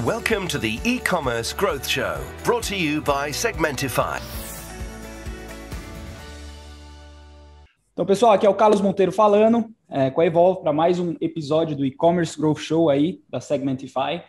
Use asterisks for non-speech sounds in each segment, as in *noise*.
Welcome to the e-commerce growth show, brought to you by Segmentify. Então, pessoal, aqui é o Carlos Monteiro falando é, com a Evolve para mais um episódio do e-commerce growth show aí da Segmentify.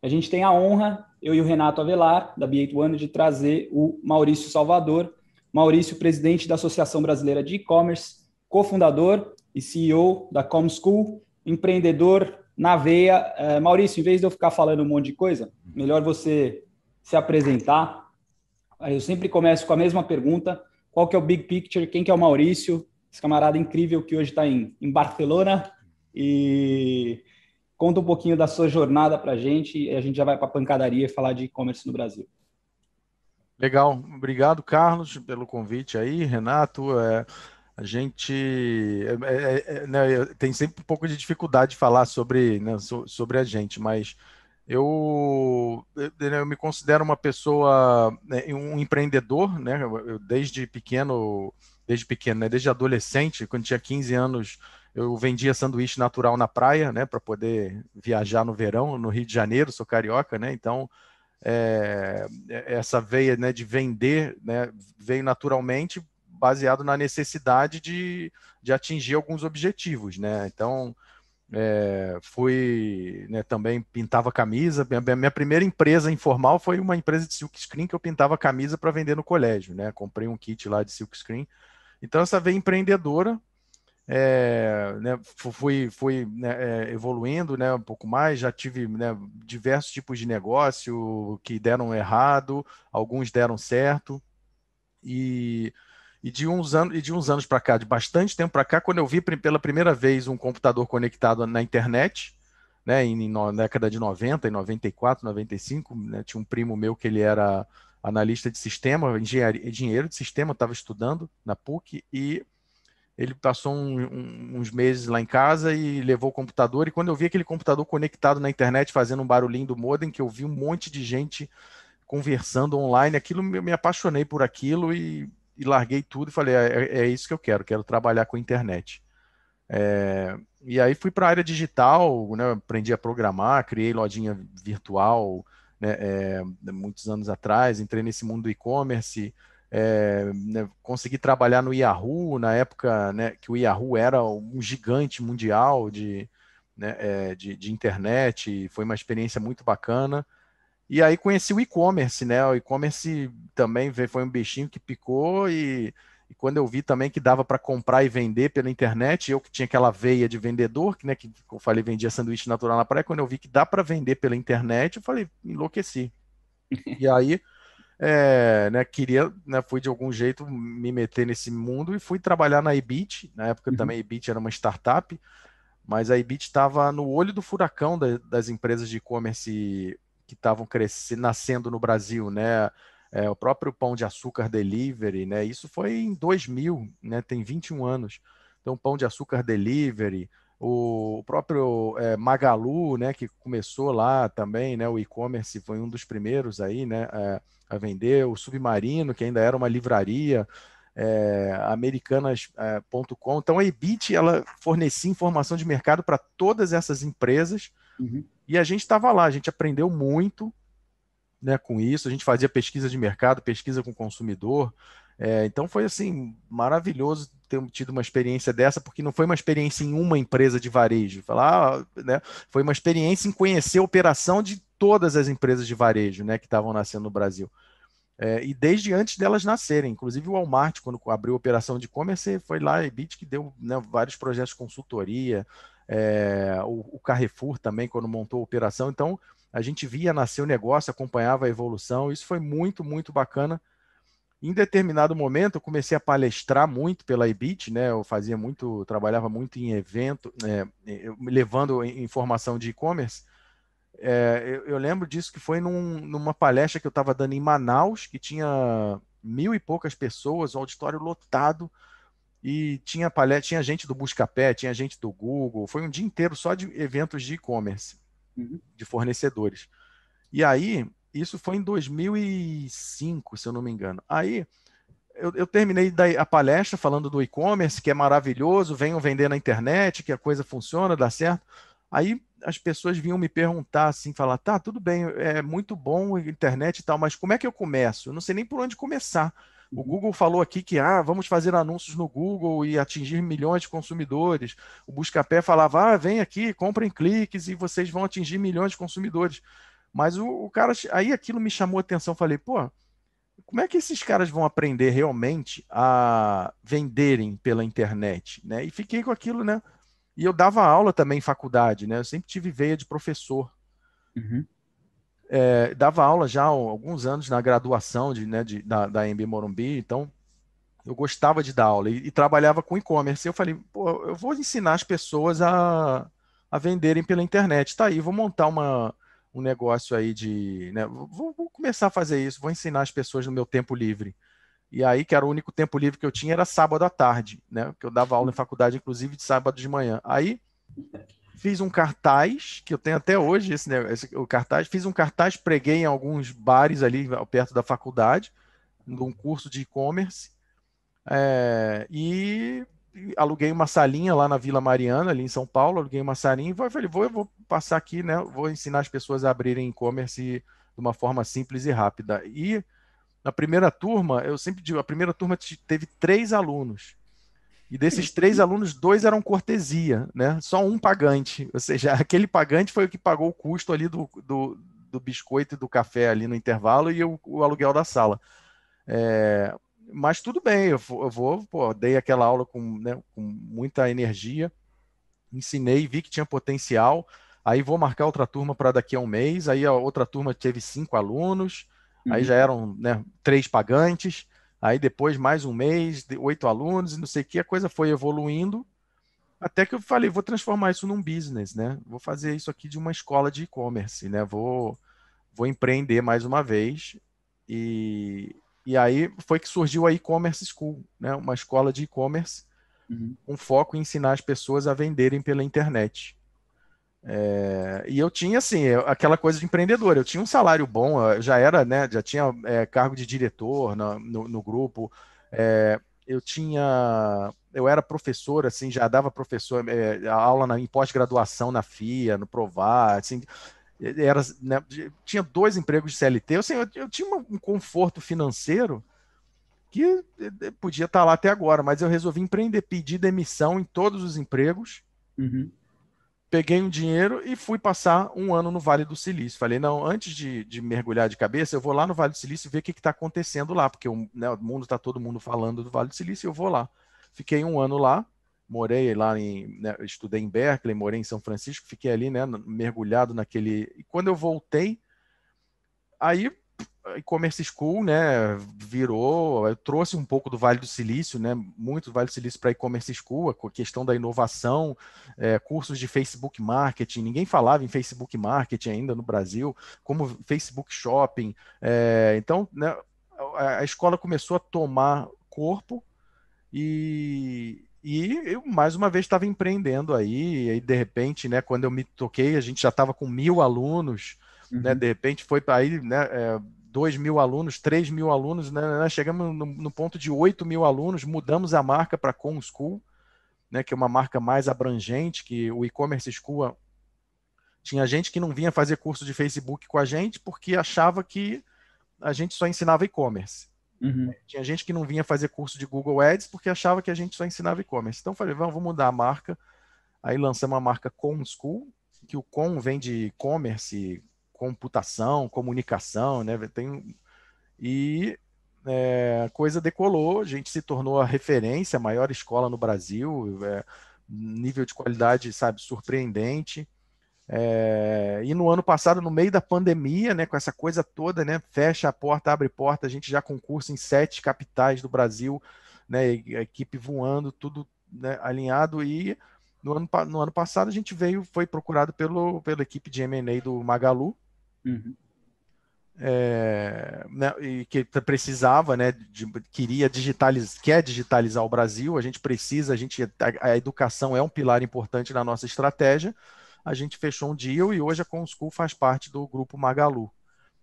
A gente tem a honra, eu e o Renato Avelar da B8 One, de trazer o Maurício Salvador. Maurício, presidente da Associação Brasileira de E-commerce, cofundador e CEO da ComSchool, empreendedor na veia. É, Maurício, em vez de eu ficar falando um monte de coisa, melhor você se apresentar. Eu sempre começo com a mesma pergunta: qual que é o big picture? Quem que é o Maurício? Esse camarada incrível que hoje está em, em Barcelona e Conta um pouquinho da sua jornada para a gente e a gente já vai para a pancadaria e falar de e-commerce no Brasil. Legal, obrigado Carlos pelo convite aí, Renato. É, a gente é, é, é, é né, tem sempre um pouco de dificuldade de falar sobre, né, so, sobre a gente, mas eu, eu né, me considero uma pessoa, né, um empreendedor, né? Eu, desde pequeno, desde pequeno, né? desde adolescente, quando tinha 15 anos, eu vendia sanduíche natural na praia, né? Para poder viajar no verão no Rio de Janeiro, sou carioca, né? Então é, é essa veia né, de vender né, veio naturalmente baseado na necessidade de, de atingir alguns objetivos, né? Então, é, fui né, também pintava camisa. Minha, minha, primeira empresa informal foi uma empresa de silk screen que eu pintava camisa para vender no colégio, né? Comprei um kit lá de silk screen. Então essa veia empreendedora, é, né, fui, fui né, é, evoluindo, né, um pouco mais. Já tive né, diversos tipos de negócio que deram errado, alguns deram certo e e de uns anos, e de uns anos para cá, de bastante tempo para cá, quando eu vi pela primeira vez um computador conectado na internet, né, em, na década de 90, em 94, 95, né, tinha um primo meu que ele era analista de sistema, engenheiro de sistema, estava estudando na PUC e ele passou um, um, uns meses lá em casa e levou o computador. E quando eu vi aquele computador conectado na internet, fazendo um barulhinho do modem, que eu vi um monte de gente conversando online, aquilo eu me apaixonei por aquilo e e larguei tudo e falei, ah, é, é, isso que eu quero, quero trabalhar com internet. É, e aí fui para a área digital, né, aprendi a programar, criei lojinha virtual né, é, muitos anos atrás, entrei nesse mundo do e-commerce, é, né, consegui trabalhar no Yahoo, na época né, que o Yahoo era um gigante mundial de, né, é, de, de internet, foi uma experiência muito bacana. E aí conheci o e-commerce, né? O e-commerce também foi um bichinho que picou e, e quando eu vi também que dava para comprar e vender pela internet, eu que tinha aquela veia de vendedor, que, né, que eu falei, vendia sanduíche natural na praia, quando eu vi que dá para vender pela internet, eu falei, enlouqueci. e aí, é, né, queria, né, fui de algum jeito me meter nesse mundo e fui trabalhar na Ebit. Na época uhum. também a Ebit era uma startup, mas a Ebit estava no olho do furacão da, das empresas de e-commerce que estavam crescendo, nascendo no Brasil, né? É, o próprio Pão de Açúcar Delivery, né? Isso foi em 2000, né? Tem 21 anos. Então, Pão de Açúcar Delivery, o próprio é, Magalu, né? Que começou lá também, né? O e-commerce foi um dos primeiros aí, né? É, a vender. O Submarino, que ainda era uma livraria. É, americanas.com. É, então, a Ebit, ela fornecia informação de mercado para todas essas empresas. Uhum e a gente estava lá, a gente aprendeu muito né, com isso, a gente fazia pesquisa de mercado, pesquisa com o consumidor. É, então foi assim, maravilhoso ter tido uma experiência dessa, porque não foi uma experiência em uma empresa de varejo. Falar, ah, né, foi uma experiência em conhecer a operação de todas as empresas de varejo né, que estavam nascendo no Brasil. É, e desde antes delas nascerem, inclusive o Walmart, quando abriu a operação de e-commerce, foi lá a Bit que deu né, vários projetos de consultoria, é, o, o Carrefour também, quando montou a operação. Então, a gente via nascer o negócio, acompanhava a evolução. Isso foi muito, muito bacana. Em determinado momento, eu comecei a palestrar muito pela IBIT, né? Eu fazia muito, trabalhava muito em evento, é, levando informação de e-commerce. É, eu, eu, lembro disso que foi num, numa palestra que eu estava dando em Manaus, que tinha mil e poucas pessoas, um auditório lotado, e tinha palestra, tinha gente do Buscapé, tinha gente do Google, foi um dia inteiro só de eventos de e-commerce, uhum. de fornecedores. E aí, isso foi em 2005, se eu não me engano. Aí, eu, eu terminei a palestra falando do e-commerce, que é maravilhoso, venham vender na internet, que a coisa funciona, dá certo. Aí, as pessoas vinham me perguntar, assim, falar, tá, tudo bem, é muito bom a internet e tal, mas como é que eu começo? Eu não sei nem por onde começar o Google falou aqui que ah, vamos fazer anúncios no Google e atingir milhões de consumidores. O Buscapé falava: ah, vem aqui, comprem cliques e vocês vão atingir milhões de consumidores. Mas o, o cara, aí aquilo me chamou a atenção. Falei: pô, como é que esses caras vão aprender realmente a venderem pela internet? Né? E fiquei com aquilo, né? E eu dava aula também em faculdade, né? Eu sempre tive veia de professor. Uhum é, dava aula já há alguns anos na graduação de, né, de, da, da MB Morumbi, então eu gostava de dar aula e, e trabalhava com e-commerce. Eu falei, eu vou ensinar as pessoas a, a venderem pela internet. Tá aí, vou montar uma, um negócio aí de. Né, vou, vou, começar a fazer isso, vou ensinar as pessoas no meu tempo livre. E aí, que era o único tempo livre que eu tinha, era sábado à tarde, né? Que eu dava aula em faculdade, inclusive, de sábado de manhã. Aí Fiz um cartaz, que eu tenho até hoje esse, né, esse, o cartaz. Fiz um cartaz, preguei em alguns bares ali perto da faculdade, num curso de e-commerce. É, e aluguei uma salinha lá na Vila Mariana, ali em São Paulo, aluguei uma salinha e falei, vou, vou passar aqui, né? Vou ensinar as pessoas a abrirem e-commerce de uma forma simples e rápida. E na primeira turma, eu sempre digo, a primeira turma teve três alunos. E desses três alunos, dois eram cortesia, né? Só um pagante. Ou seja, *laughs* aquele pagante foi o que pagou o custo ali do, do, do biscoito e do café ali no intervalo e o, o aluguel da sala. É, mas tudo bem, eu, eu vou, pô, dei aquela aula com, né, com muita energia, ensinei, vi que tinha potencial. Aí vou marcar outra turma para daqui a um mês. Aí a outra turma teve cinco alunos, uhum. aí já eram né, três pagantes. Aí depois mais um mês, oito alunos e não sei o que, a coisa foi evoluindo. Até que eu falei, vou transformar isso num business, né? Vou fazer isso aqui de uma escola de e-commerce, né? Vou, vou empreender mais uma vez. E, e aí foi que surgiu a e-commerce school, né? Uma escola de e-commerce uhum. com foco em ensinar as pessoas a venderem pela internet. É, e eu tinha, assim, aquela coisa de empreendedor. Eu tinha um salário bom, já era, né? Já tinha é, cargo de diretor no, no, no grupo. É, eu tinha. Eu era professor, assim, já dava professor, é, aula na, em pós-graduação na FIA, no Provar, assim. Era, né, tinha dois empregos de CLT. Assim, eu, eu tinha um conforto financeiro que podia estar tá lá até agora, mas eu resolvi empreender, pedir demissão em todos os empregos. Uhum peguei um dinheiro e fui passar um ano no Vale do Silício. Falei, não, antes de, de mergulhar de cabeça, eu vou lá no Vale do Silício ver o que está acontecendo lá, porque o, né, o mundo está todo mundo falando do Vale do Silício, eu vou lá. Fiquei um ano lá, morei lá em, né, estudei em Berkeley, morei em São Francisco, fiquei ali, né, mergulhado naquele. E quando eu voltei, aí e-commerce school, né, virou, Eu eh, trouxe um pouco do Vale do Silício, né, muito Vale do Silício para e-commerce school, a questão da inovação, é, cursos de Facebook Marketing, ninguém falava em Facebook Marketing ainda no Brasil, como Facebook Shopping, é, então, né, a, a escola começou a tomar corpo e, e eu, mais uma vez, estava empreendendo aí, e de repente, né, quando eu me toquei, a gente já estava com mil alunos, né, uhum. né? De repente foi para aí, né? É, 2 mil alunos, 3 mil alunos, né, né, né? chegamos no, no, ponto de 8 mil alunos, mudamos a marca para ComSchool, né, que é uma marca mais abrangente, que o e-commerce school ah, tinha gente que não vinha fazer curso de Facebook com a gente porque achava que a gente só ensinava e-commerce. Uhum. Tinha gente que não vinha fazer curso de Google Ads porque achava que a gente só ensinava e-commerce. Então falei, vamos, mudar a marca. Aí lançamos a marca ComSchool, que o com vem de e-commerce, computação, comunicação, né? Tem, e é, a coisa decolou, a gente se tornou a referência, a maior escola no Brasil, é, nível de qualidade, sabe, surpreendente. É, e no ano passado, no meio da pandemia, né, com essa coisa toda, né, fecha a porta, abre porta, a gente já concursa em sete capitais do Brasil, né, a equipe voando, tudo né, alinhado. E no ano, no ano passado a gente veio, foi procurado pelo, pela equipe de M&A do Magalu, Uhum. É, né, e que precisava, né, de, queria digitalizar, quer digitalizar o Brasil, a gente precisa, a, gente, a, a, educação é um pilar importante na nossa estratégia, a gente fechou um deal e hoje a ComSchool faz parte do grupo Magalu.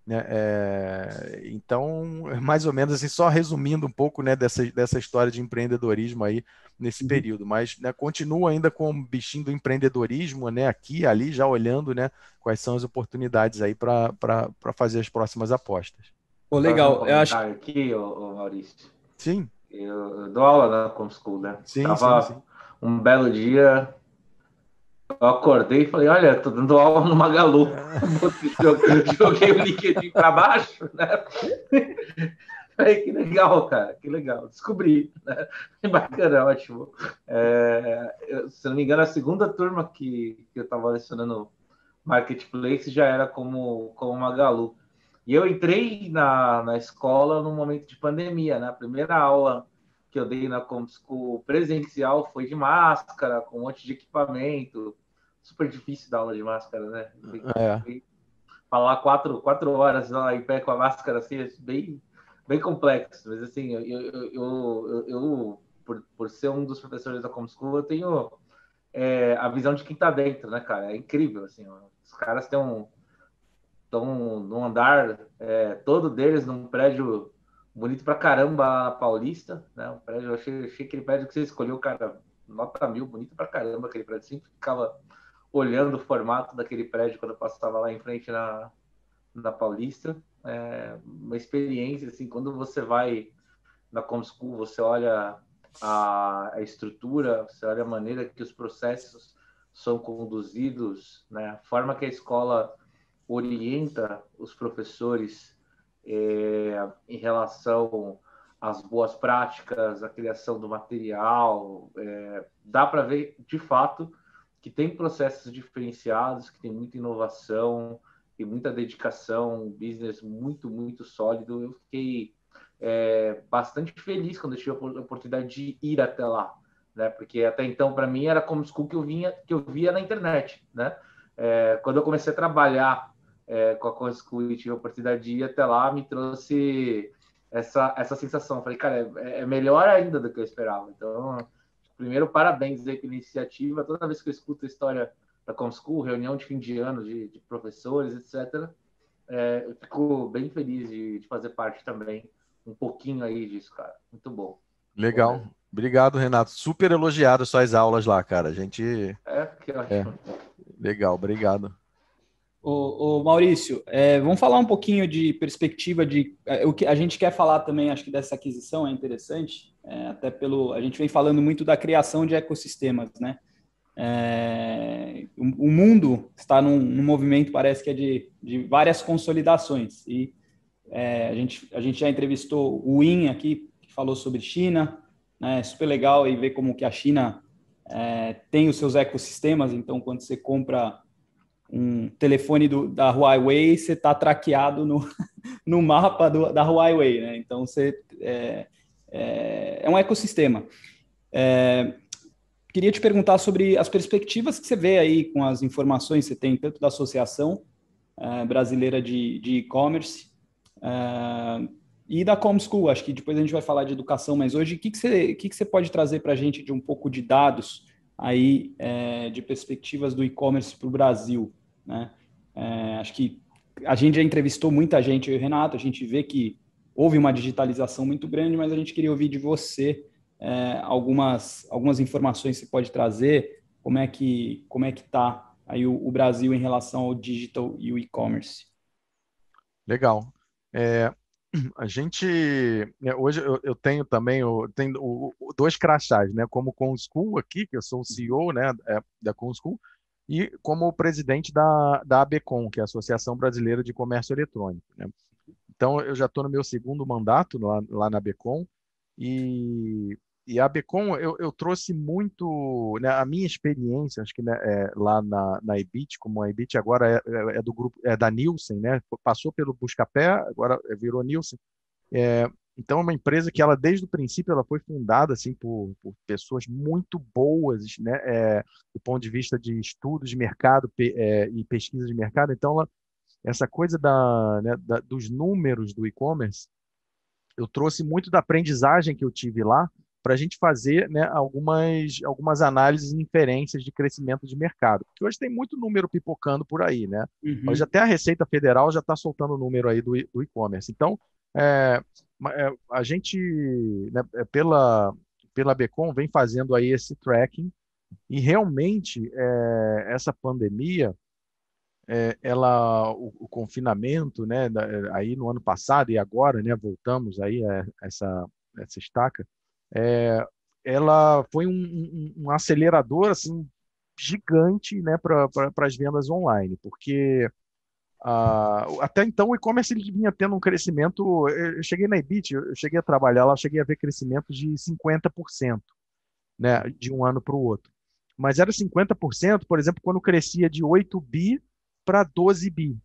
É, então, *laughs* mais ou menos assim, só resumindo um pouco né, dessa, dessa história de empreendedorismo aí nesse uhum. período, mas né, continuo ainda com o bichinho do empreendedorismo né, aqui ali, já olhando né, quais são as oportunidades aí para fazer as próximas apostas. legal, um eu acho. Aqui, ô, Maurício. Sim. Eu, eu, dou aula na Comschool, né? Sim, Tava sim, sim. um belo dia eu acordei e falei, olha, tô dando aula no Magalu. *laughs* Joguei o LinkedIn para baixo, né? *laughs* Falei, que legal, cara, que legal. Descobri, né? *laughs* Bacana, ótimo. É, eu, se não me engano, a segunda turma que, que eu estava lecionando Marketplace já era como, como Magalu. E eu entrei na, na escola no momento de pandemia, na né? primeira aula que eu dei na Comschool presencial foi de máscara, com um monte de equipamento. Super difícil dar aula de máscara, né? É. Falar quatro, quatro horas lá em pé com a máscara, assim, é bem, bem complexo. Mas, assim, eu, eu, eu, eu por, por ser um dos professores da Comschool, eu tenho é, a visão de quem tá dentro, né, cara? É incrível, assim. Os caras têm um, estão num andar, é, todo deles num prédio bonito pra caramba a Paulista, né? O prédio, eu achei, achei aquele prédio que você escolheu, cara, nota mil, bonito pra caramba aquele prédio. Sempre ficava olhando o formato daquele prédio quando eu passava lá em frente na, na Paulista. É uma experiência, assim, quando você vai na ComSchool, você olha a, a estrutura, você olha a maneira que os processos são conduzidos, né? a forma que a escola orienta os professores é, em relação às boas práticas, à criação do material. É, dá para ver, de fato, que tem processos diferenciados, que tem muita inovação, e muita dedicação, um business muito, muito sólido. Eu fiquei é, bastante feliz quando eu tive a oportunidade de ir até lá, né? Porque até então para mim era como school que eu vinha, que eu via na internet, né? É, quando eu comecei a trabalhar é, com a Constitutiva Partidária e até lá me trouxe essa, essa sensação. Falei, cara, é, é melhor ainda do que eu esperava. Então, primeiro, parabéns aí pela iniciativa. Toda vez que eu escuto a história da ComSchool, reunião de fim de ano de, de professores, etc., é, eu fico bem feliz de, de, fazer parte também um pouquinho aí disso, cara. Muito bom. Legal. Né? Obrigado, Renato. Super elogiado suas aulas lá, cara. A gente. É, que ótimo. É. Legal, obrigado. Ô, ô, Maurício, é, vamos falar um pouquinho de perspectiva de é, o que a gente quer falar também, acho que dessa aquisição é interessante, é, até pelo a gente vem falando muito da criação de ecossistemas, né? É, o, o, mundo está num, num, movimento parece que é de, de várias consolidações e é, a gente a gente já entrevistou o Win aqui que falou sobre China, né? Super legal e ver como que a China é, tem os seus ecossistemas, então quando você compra um telefone do, da Huawei, você está traqueado no, *laughs* no mapa do, da Huawei, né? Então, você, é, é, é um ecossistema. É, queria te perguntar sobre as perspectivas que você vê aí com as informações que você tem, tanto da Associação é, Brasileira de E-Commerce é, e da ComSchool. Acho que depois a gente vai falar de educação, mas hoje o que, que, você, que, que você pode trazer para a gente de um pouco de dados aí é, de perspectivas do e-commerce para o Brasil, né? É, acho que a gente já entrevistou muita gente, eu e o Renato, a gente vê que houve uma digitalização muito grande, mas a gente queria ouvir de você é, algumas, algumas informações que você pode trazer, como é que como é que está aí o, o, Brasil em relação ao digital e o e-commerce. Legal. É, a gente né, hoje eu, eu tenho também eu tenho o, dois crachás, né? Como ComSchool aqui, que eu sou o uhum. CEO, né, é, da ComSchool, e como presidente da da ABCom, que é a Associação Brasileira de Comércio Eletrônico, né? Então eu já estou no meu segundo mandato lá, lá na ABCom e e a Becom, eu, eu trouxe muito né, a minha experiência, acho que né, é, lá na, na Ebit, como a Ebit agora é, é, é, do grupo, é da Nielsen, né? Passou pelo Buscapé, agora é, virou Nielsen. É, então é uma empresa que ela desde o princípio ela foi fundada assim por, por pessoas muito boas, né? É, do ponto de vista de estudos de mercado pe, e pesquisa de mercado. Então ela, essa coisa da, né, da dos números do e-commerce, eu trouxe muito da aprendizagem que eu tive lá para a gente fazer né, algumas, algumas análises e inferências de crescimento de mercado. Porque hoje tem muito número pipocando por aí, né? Uhum. Hoje até a Receita Federal já está soltando o número aí do e-commerce. Então, é, é, a gente, né, é, pela, pela Becom, vem fazendo aí esse tracking e realmente é, essa pandemia... É, ela o, o, confinamento né é, aí no ano passado e agora né voltamos aí a, a essa a essa estaca é, ela foi um, um, um, acelerador assim gigante né, para as vendas online, porque até então o e-commerce vinha tendo um crescimento. Eu cheguei na Ebit, eu cheguei a trabalhar lá, cheguei a ver crescimento de 50% né, de um ano para o outro. Mas era 50%, por exemplo, quando crescia de 8 bi para 12 bi.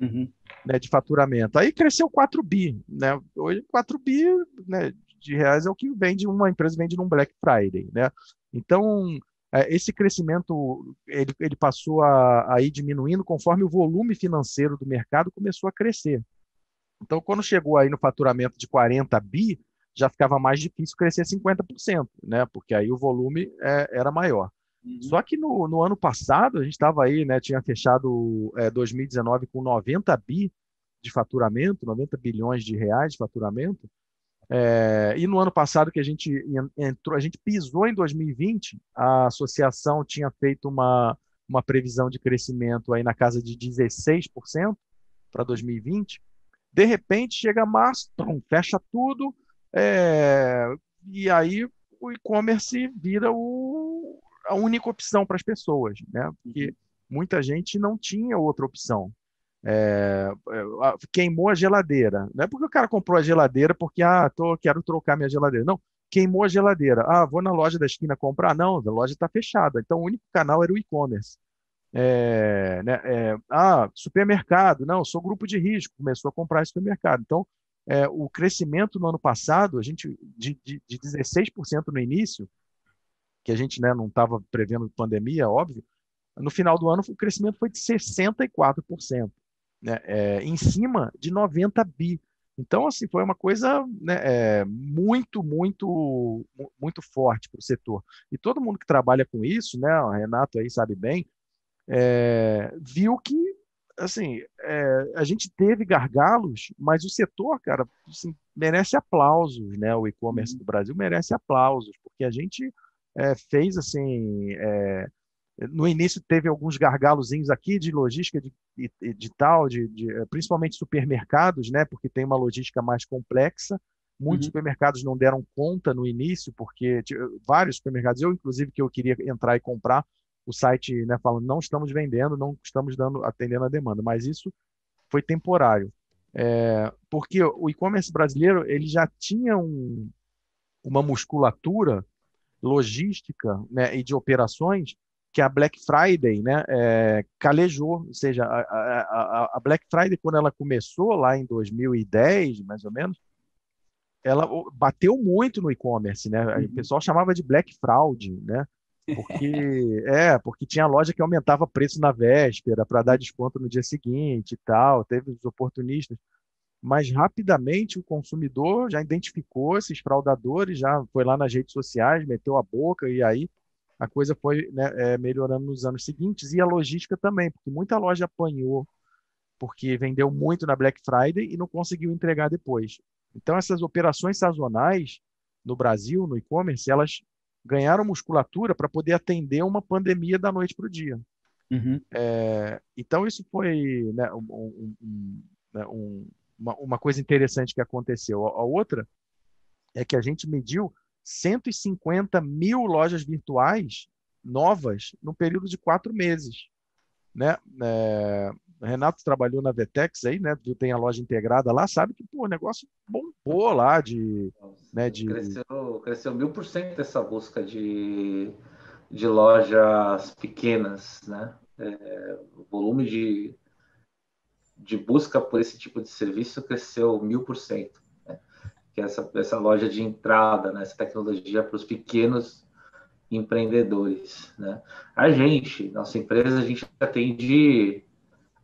Uhum. Né, de faturamento. Aí cresceu 4 bi, né? Hoje 4 bi, né, de reais é o que vende uma empresa vende num Black Friday, né? Então é, esse crescimento ele, ele passou a, a ir diminuindo conforme o volume financeiro do mercado começou a crescer. Então, quando chegou aí no faturamento de 40 bi, já ficava mais difícil crescer 50%, né? Porque aí o volume é, era maior. Uhum. Só que no, no, ano passado, a gente estava aí, né? Tinha fechado é, 2019 com 90 bi de faturamento, 90 bilhões de reais de faturamento. É, e no ano passado que a gente entrou, a gente pisou em 2020, a associação tinha feito uma, uma previsão de crescimento aí na casa de 16% para 2020. De repente chega março, pum, fecha tudo, é, e aí o e-commerce vira o, a única opção para as pessoas, né? Porque uhum. muita gente não tinha outra opção é, é queimou a geladeira. Não é porque o cara comprou a geladeira porque, ah, tô, quero trocar minha geladeira. Não, queimou a geladeira. Ah, vou na loja da esquina comprar. Não, a loja está fechada. Então, o único canal era o e-commerce. É, né, é, ah, supermercado. Não, sou grupo de risco. Começou a comprar supermercado. Então, é, o crescimento no ano passado, a gente de, de, de 16% no início, que a gente né, não estava prevendo pandemia, óbvio, no final do ano o crescimento foi de 64% né, é, em cima de 90 bi. Então, assim, foi uma coisa né, é, muito, muito, muito forte para o setor. E todo mundo que trabalha com isso, né, o Renato aí sabe bem, é, viu que, assim, a gente teve gargalos, mas o setor, cara, assim, merece aplausos, né? O e-commerce uhum. do Brasil merece aplausos, porque a gente fez, assim, no início teve alguns gargalozinhos aqui de logística de, de, de tal, de, de, eh, principalmente supermercados, né? Porque tem uma logística mais complexa. Muitos uhum. supermercados não deram conta no início, porque eh, vários supermercados, eu inclusive que eu queria entrar e comprar, o site né, falando não estamos vendendo, não estamos dando atendendo a demanda, mas isso foi temporário. É, porque o e-commerce brasileiro ele já tinha um, uma musculatura logística né, e de operações que a Black Friday né, é, calejou, ou seja, a, a, a, Black Friday, quando ela começou lá em 2010, mais ou menos, ela bateu muito no e-commerce, né? Uhum. O pessoal chamava de Black Fraud, né? Porque, *laughs* é, porque tinha loja que aumentava preço na véspera para dar desconto no dia seguinte e tal, teve os oportunistas. Mas rapidamente o consumidor já identificou esses fraudadores, já foi lá nas redes sociais, meteu a boca e aí a coisa foi né, é, melhorando nos anos seguintes e a logística também, porque muita loja apanhou porque vendeu muito na Black Friday e não conseguiu entregar depois. Então essas operações sazonais no Brasil, no e-commerce, elas ganharam musculatura para poder atender uma pandemia da noite para o dia. Uhum. É, então isso foi né, um, um, um, né, uma, uma coisa interessante que aconteceu. A, a outra é que a gente mediu 150 mil lojas virtuais novas no período de quatro meses. Né? É, Renato trabalhou na Vetex aí, né? Tem a loja integrada lá, sabe que pô, o negócio bombou lá de, Nossa, né? De cresceu, cresceu mil por cento essa busca de, de lojas pequenas, né? É, o volume de, de busca por esse tipo de serviço cresceu mil por cento que é essa, essa loja de entrada, né? essa tecnologia para os pequenos empreendedores. Né? A gente, nossa empresa, a gente atende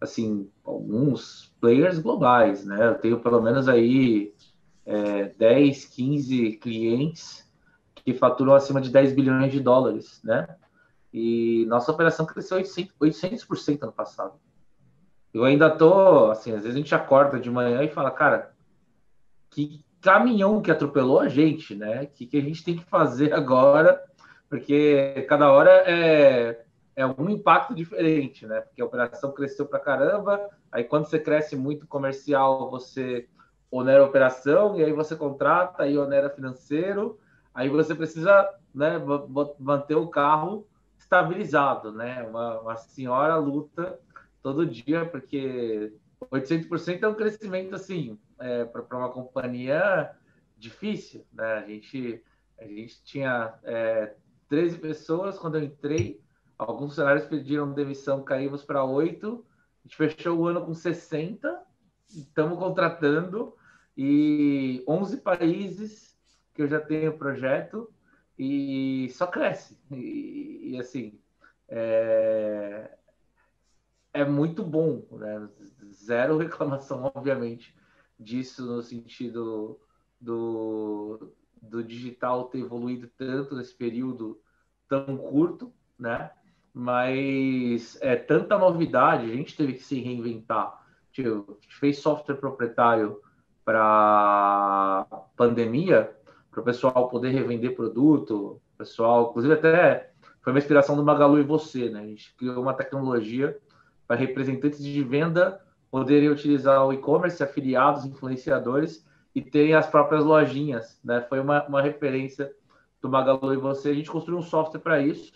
assim alguns players globais, né? Eu tenho pelo menos aí é, 10, 15 clientes que faturam acima de 10 bilhões de dólares, né? E nossa operação cresceu 800%, 800 ano passado. Eu ainda tô, assim, às vezes a gente acorda de manhã e fala, cara, que caminhão que atropelou a gente, né? O que, que a gente tem que fazer agora? Porque cada hora é, é um impacto diferente, né? Porque a operação cresceu para caramba, aí quando você cresce muito comercial, você onera a operação, e aí você contrata, aí onera financeiro, aí você precisa né, manter o carro estabilizado, né? Uma, uma senhora luta todo dia, porque 800% é um crescimento, assim, é, para uma companhia difícil, né? A gente, a gente tinha é, 13 pessoas quando eu entrei, alguns funcionários pediram demissão, caímos para 8, a gente fechou o ano com 60, estamos contratando, e 11 países que eu já tenho projeto, e só cresce, e, e assim, é, é muito bom, né? Zero reclamação, *laughs* obviamente, disso no sentido do, do digital ter evoluído tanto nesse período tão curto, né? Mas é tanta novidade, a gente teve que se reinventar. Tipo, fez software proprietário para pandemia, para o pessoal poder revender produto, pessoal, inclusive até foi uma inspiração do Magalu e você, né? A gente criou uma tecnologia para representantes de venda poderia utilizar o e-commerce, afiliados, influenciadores e tem as próprias lojinhas, né? Foi uma, uma referência do Magalu e você. A gente construiu um software para isso,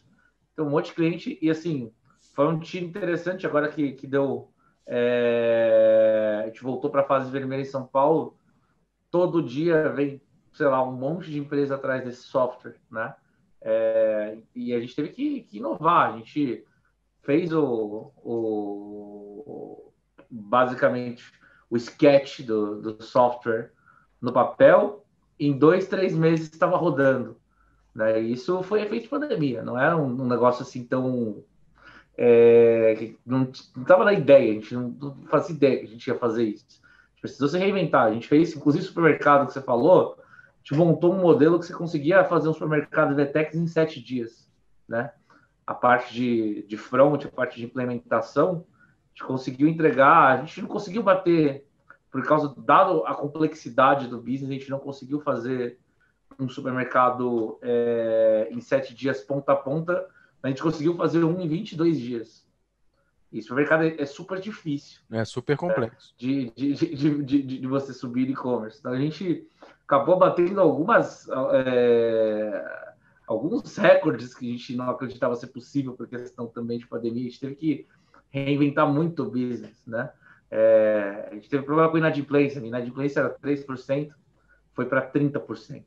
tem um monte de cliente e assim foi um time interessante agora que, que deu. É... a gente voltou para a fase vermelha em São Paulo. Todo dia vem, sei lá, um monte de empresa atrás desse software, né? É... e a gente teve que, que, inovar. A gente fez o, o basicamente o sketch do, do software no papel, em dois, três meses estava rodando. Né? Isso foi efeito pandemia, não era um, um negócio assim tão. É, não estava na ideia, a gente não, não, fazia ideia que a gente ia fazer isso. A gente precisou se reinventar. A gente fez, inclusive, o supermercado que você falou, a gente montou um modelo que você conseguia fazer um supermercado Vetex em sete dias. Né? A parte de, de front, a parte de implementação, gente conseguiu entregar, a gente não conseguiu bater, por causa, dado a complexidade do business, a gente não conseguiu fazer um supermercado é, em sete dias ponta a ponta, a gente conseguiu fazer um em 22 dias. E supermercado é, é, super difícil. É super é, complexo. de, de, de, de, de, você subir e-commerce. Então a gente acabou batendo algumas. É, alguns recordes que a gente não acreditava ser possível por questão também de pandemia. A gente teve que reinventar muito o business, né? É, a gente teve problema com inadimplência, minha inadimplência era 3%, foi para 30%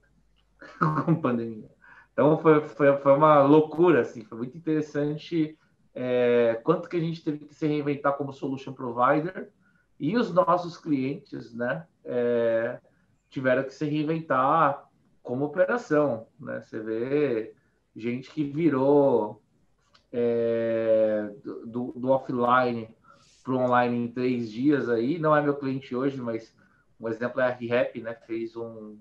*laughs* com a pandemia. Então foi, foi, foi uma loucura, assim, foi muito interessante é, quanto que a gente teve que se reinventar como solution provider e os nossos clientes, né, é, tiveram que se reinventar como operação, né? Você vê gente que virou é, do, do, offline para online em três dias aí. Não é meu cliente hoje, mas um exemplo é a ReHap, né? Fez um,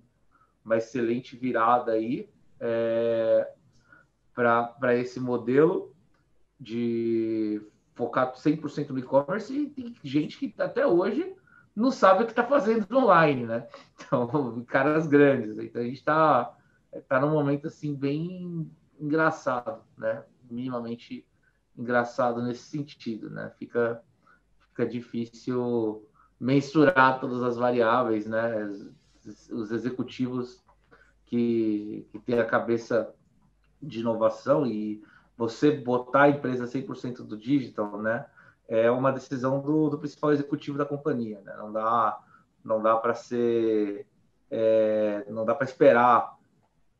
uma excelente virada aí é, para esse modelo de focar 100% no e-commerce e tem gente que até hoje não sabe o que está fazendo online, né? *laughs* Então, caras grandes. Então, a gente está tá num momento, assim, bem engraçado, né? minimamente engraçado nesse sentido, né? Fica, fica difícil mensurar todas as variáveis, né? Os executivos que, que têm a cabeça de inovação e você botar a empresa 100% do digital, né? É uma decisão do, do principal executivo da companhia, né? Não dá, não dá para ser, é, não dá para esperar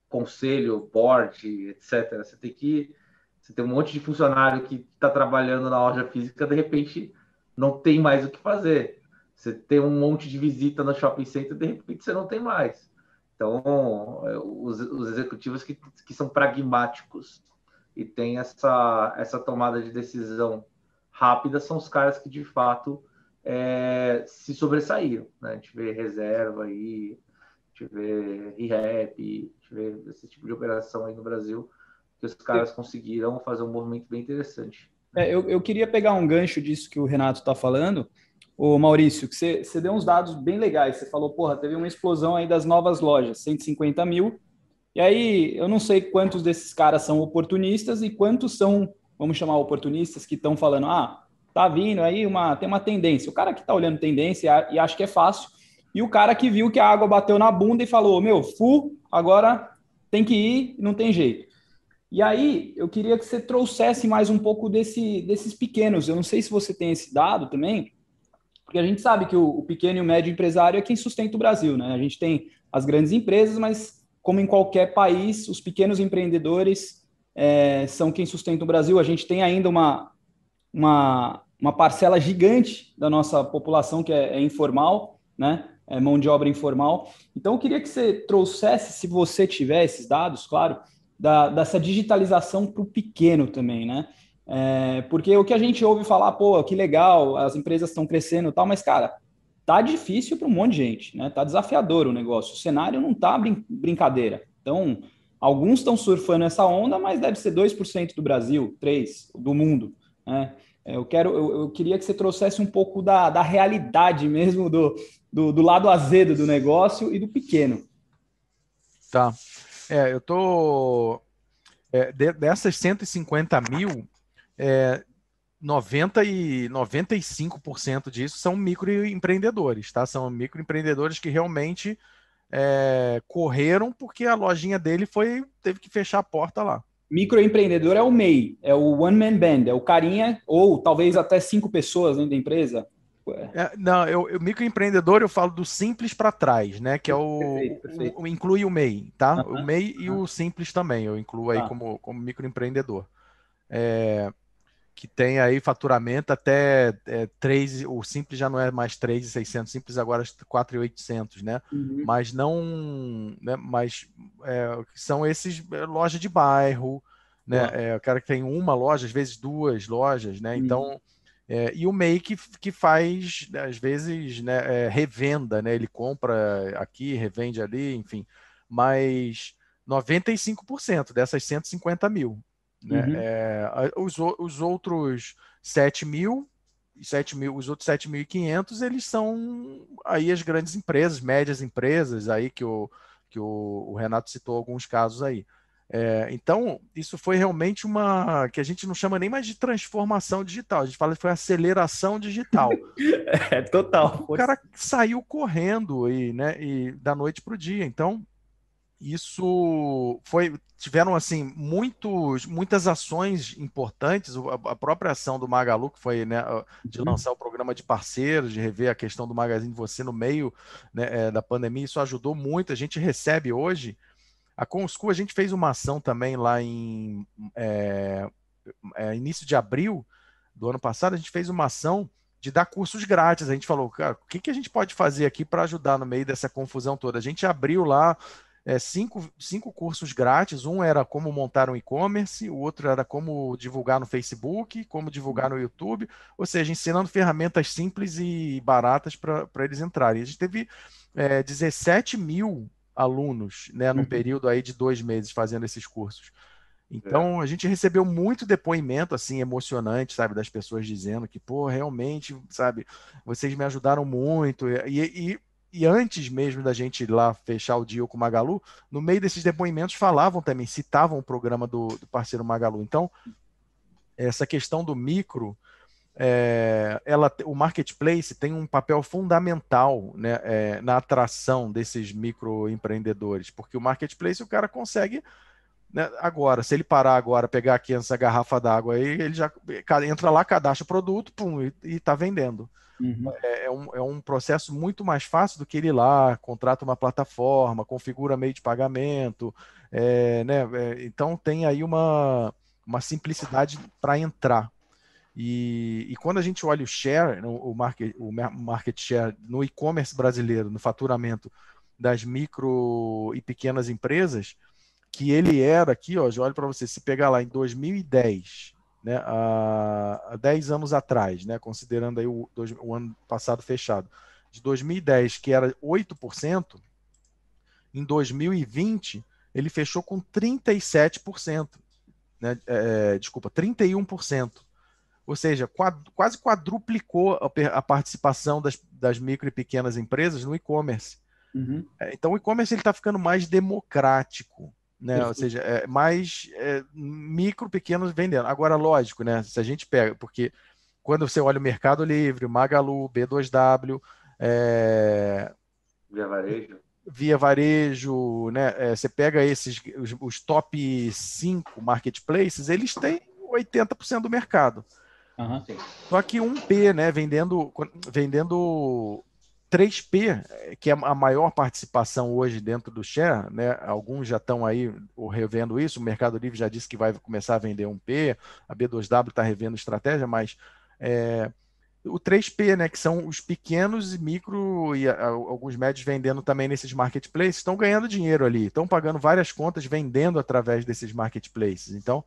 conselho, board, etc. Você tem que você tem um monte de funcionário que está trabalhando na loja física, de repente não tem mais o que fazer. Você tem um monte de visita no shopping center, de repente você não tem mais. Então, é, os, os executivos que, que são pragmáticos e têm essa, essa tomada de decisão rápida são os caras que, de fato, é, se sobressaíram. Né? A gente vê reserva aí, a gente vê RIRAP, a gente vê esse tipo de operação aí no Brasil que os caras conseguiram fazer um movimento bem interessante. É, eu, eu queria pegar um gancho disso que o Renato está falando. Ô Maurício, que você, você deu uns dados bem legais. Você falou, porra, teve uma explosão aí das novas lojas, 150 mil. E aí, eu não sei quantos desses caras são oportunistas e quantos são, vamos chamar oportunistas, que estão falando, ah, tá vindo aí uma, tem uma tendência. O cara que está olhando tendência e acha que é fácil, e o cara que viu que a água bateu na bunda e falou, meu, fu, agora tem que ir, não tem jeito. E aí, eu queria que você trouxesse mais um pouco desse, desses pequenos. Eu não sei se você tem esse dado também, porque a gente sabe que o, o pequeno e o médio empresário é quem sustenta o Brasil, né? A gente tem as grandes empresas, mas como em qualquer país, os pequenos empreendedores é, são quem sustenta o Brasil. A gente tem ainda uma, uma, uma parcela gigante da nossa população que é, é informal, né? É mão de obra informal. Então, eu queria que você trouxesse, se você tiver esses dados, claro, da, dessa digitalização para o pequeno também, né? É, porque o que a gente ouve falar, pô, que legal, as empresas estão crescendo e tal, mas, cara, tá difícil para um monte de gente, né? Tá desafiador o negócio. O cenário não tá brin brincadeira. Então, alguns estão surfando essa onda, mas deve ser 2% do Brasil, 3% do mundo, né? É, eu, quero, eu, eu, queria que você trouxesse um pouco da, da realidade mesmo, do, do, do lado azedo do negócio e do pequeno. Tá. É, eu tô. É, de, dessas 150 mil, é, 90 e 95% disso são microempreendedores, tá? São microempreendedores que realmente é, correram porque a lojinha dele foi teve que fechar a porta lá. Microempreendedor é o MEI, é o one man band, é o carinha ou talvez até cinco pessoas dentro da empresa é, não, eu, eu, microempreendedor eu falo do simples para trás, né? Que é o, perfeito, perfeito. o, o inclui o MEI, tá? o MEI e o simples também eu incluo aí ah. como, como microempreendedor. É, que tem aí faturamento até é, 3, o simples já não é mais 3,600, simples agora é 4,800, né? Uhum. Mas não, né? Mas é, são esses é, loja de bairro, né? É, o cara que tem uma loja, às vezes duas lojas, né? Uhum. Então é, e o MEI que, que faz, né, às vezes, né, é, revenda, né? ele compra aqui, revende ali, enfim. Mas 95% dessas 150 mil. Né? Uhum. É, os, os outros 7 mil, 7 mil, os outros 7.500, eles são aí as grandes empresas, médias empresas, aí que o, que o, o Renato citou alguns casos aí. É, então, isso foi realmente uma que a gente não chama nem mais de transformação digital, a gente fala que foi aceleração digital. *laughs* é total. O cara saiu correndo e, né, e da noite para o dia. Então, isso foi tiveram assim muitos muitas ações importantes a própria ação do Magalu que foi né, de uhum. lançar o programa de parceiros de rever a questão do magazine de você no meio né, é, da pandemia isso ajudou muito a gente recebe hoje a Conscu, a gente fez uma ação também lá em é, é, início de abril do ano passado, a gente fez uma ação de dar cursos grátis. A gente falou, cara, o que, que a gente pode fazer aqui para ajudar no meio dessa confusão toda? A gente abriu lá é, cinco, cinco cursos grátis. Um era como montar um e-commerce, o outro era como divulgar no Facebook, como divulgar no YouTube, ou seja, ensinando ferramentas simples e baratas para eles entrarem. A gente teve é, 17 mil alunos, né, num uhum. período aí de dois meses fazendo esses cursos. Então, é. a gente recebeu muito depoimento, assim, emocionante, sabe, das pessoas dizendo que, pô, realmente, sabe, vocês me ajudaram muito. E, e, e antes mesmo da gente ir lá fechar o dia com o Magalu, no meio desses depoimentos falavam também, citavam o programa do, do parceiro Magalu. Então, essa questão do micro, é, ela, o marketplace tem um papel fundamental né, é, na atração desses microempreendedores, porque o marketplace o cara consegue né, agora, se ele parar agora, pegar aqui essa garrafa d'água aí, ele já entra lá, cadastra o produto pum, e está vendendo. Uhum. É, é, um, é um processo muito mais fácil do que ele ir lá, contrata uma plataforma, configura meio de pagamento, é, né, é, então tem aí uma, uma simplicidade para entrar. E, e, quando a gente olha o share, né, o market, o market share no e-commerce brasileiro, no faturamento das micro e pequenas empresas, que ele era aqui, ó, olho para você, se pegar lá em 2010, né, há 10 anos atrás, né, considerando aí o, o ano passado fechado, de 2010, que era 8%, em 2020 ele fechou com 37%, né, é, é desculpa, 31% ou seja, quase quadruplicou a, participação das, das micro e pequenas empresas no e-commerce. Uhum. É, então, o e-commerce está ficando mais democrático, né? ou seja, é mais é, micro, pequenos vendendo. Agora, lógico, né? se a gente pega, porque quando você olha o Mercado Livre, Magalu, B2W, é... Via Varejo, Via Varejo né? É, você pega esses, os, os top 5 marketplaces, eles têm 80% do mercado. Uhum. Só que 1P, né, vendendo, vendendo 3P, que é a maior participação hoje dentro do share, né? Alguns já estão aí revendo isso. O Mercado Livre já disse que vai começar a vender 1P, a B2W está revendo estratégia, mas é, o 3P, né? Que são os pequenos e micro e a, alguns médios vendendo também nesses marketplaces, estão ganhando dinheiro ali, estão pagando várias contas vendendo através desses marketplaces. Então,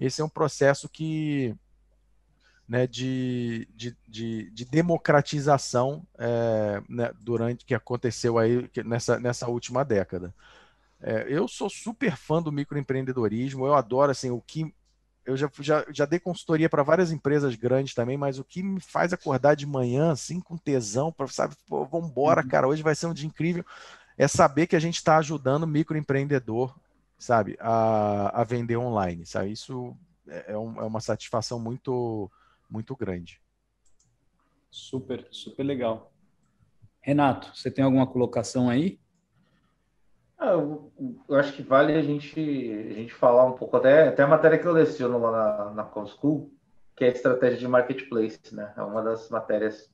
esse é um processo que né, de, de, de, de, democratização é, né, durante que aconteceu aí nessa, nessa última década. É, eu sou super fã do microempreendedorismo, eu adoro assim o que eu já, já, já dei consultoria para várias empresas grandes também, mas o que me faz acordar de manhã, assim, com tesão, para sabe, pô, vambora, uhum. cara, hoje vai ser um dia incrível, é saber que a gente está ajudando o microempreendedor, sabe, a, a vender online, sabe? Isso é, é um, é uma satisfação muito, muito grande. Super, super legal. Renato, você tem alguma colocação aí? Ah, eu, eu, acho que vale a gente, a gente falar um pouco, até, até a matéria que eu leciono lá na, na ComSchool, que é a estratégia de marketplace, né? É uma das matérias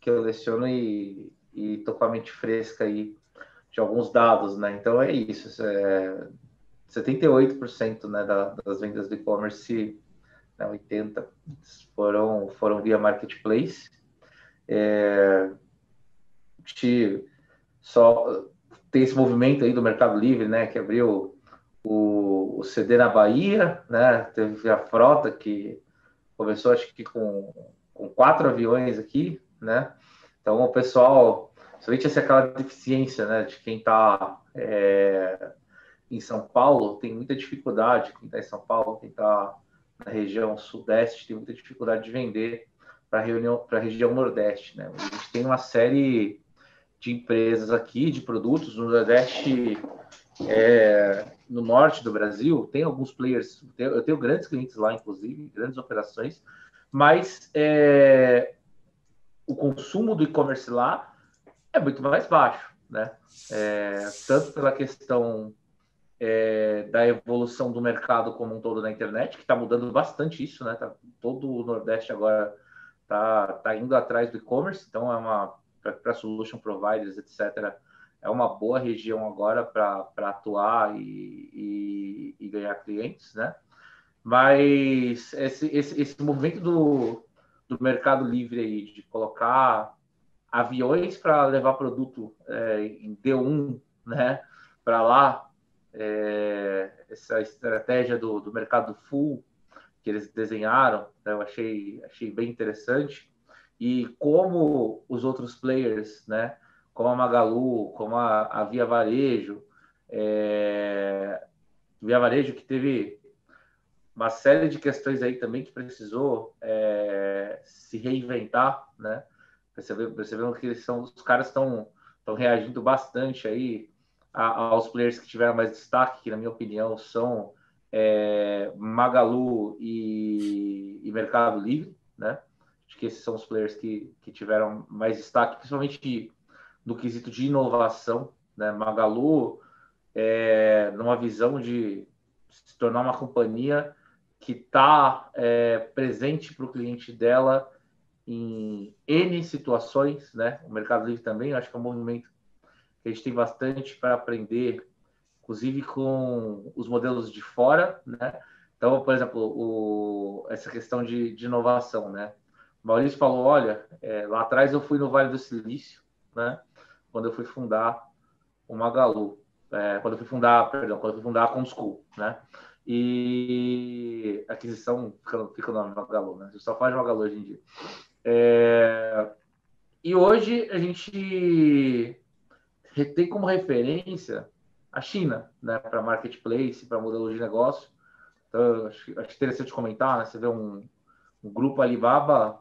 que eu leciono e, e tô com a mente fresca aí de alguns dados, né? Então é isso, é 78% né, da, das vendas do e-commerce né, 80 foram, foram via marketplace. É, só tem esse movimento aí do Mercado Livre, né, que abriu o, o CD na Bahia, né, teve a frota que começou, acho que com, com quatro aviões aqui, né, então o pessoal, somente essa aquela deficiência, né, de quem está é, em São Paulo, tem muita dificuldade, quem está em São Paulo, quem está na região sudeste tem muita dificuldade de vender para a região nordeste. Né? A gente tem uma série de empresas aqui, de produtos no nordeste, é, no norte do Brasil, tem alguns players, eu tenho grandes clientes lá, inclusive, grandes operações, mas é, o consumo do e-commerce lá é muito mais baixo, né? É, tanto pela questão é, da evolução do mercado como um todo na internet, que está mudando bastante isso, né? Tá, todo o Nordeste agora está tá indo atrás do e-commerce, então é uma para solution providers, etc. É uma boa região agora para atuar e, e, e, ganhar clientes, né? Mas esse, esse, esse movimento do, do mercado livre aí, de colocar aviões para levar produto é, em D1, né? Para lá, é, essa estratégia do, do mercado full que eles desenharam, né, eu achei, achei bem interessante. E como os outros players, né, como a Magalu, como a, a Via Varejo, é, Via Varejo que teve uma série de questões aí também que precisou é, se reinventar, né? Perceberam, perceberam que eles são, os caras estão reagindo bastante aí a, aos players que tiveram mais destaque, que na minha opinião são é, Magalu e, e, Mercado Livre, né? Acho que esses são os players que, que tiveram mais destaque, principalmente no quesito de inovação, né? Magalu, é, numa visão de se tornar uma companhia que está é, presente para o cliente dela em N situações, né? O Mercado Livre também, acho que é um movimento a gente tem bastante para aprender, inclusive com os modelos de fora, né? Então, por exemplo, o, essa questão de, de inovação, né? O Maurício falou, olha, é, lá atrás eu fui no Vale do Silício, né? Quando eu fui fundar o Magalu, é, quando eu fui fundar, perdão, quando eu fui fundar a ComSchool, né? E aquisição, fica, fica o nome Magalu, né? A só faz Magalu hoje em dia. É, e hoje a gente tem como referência a China, né, para marketplace, para modelo de negócio. Então, acho, acho interessante comentar, né? Você vê um, um grupo Alibaba,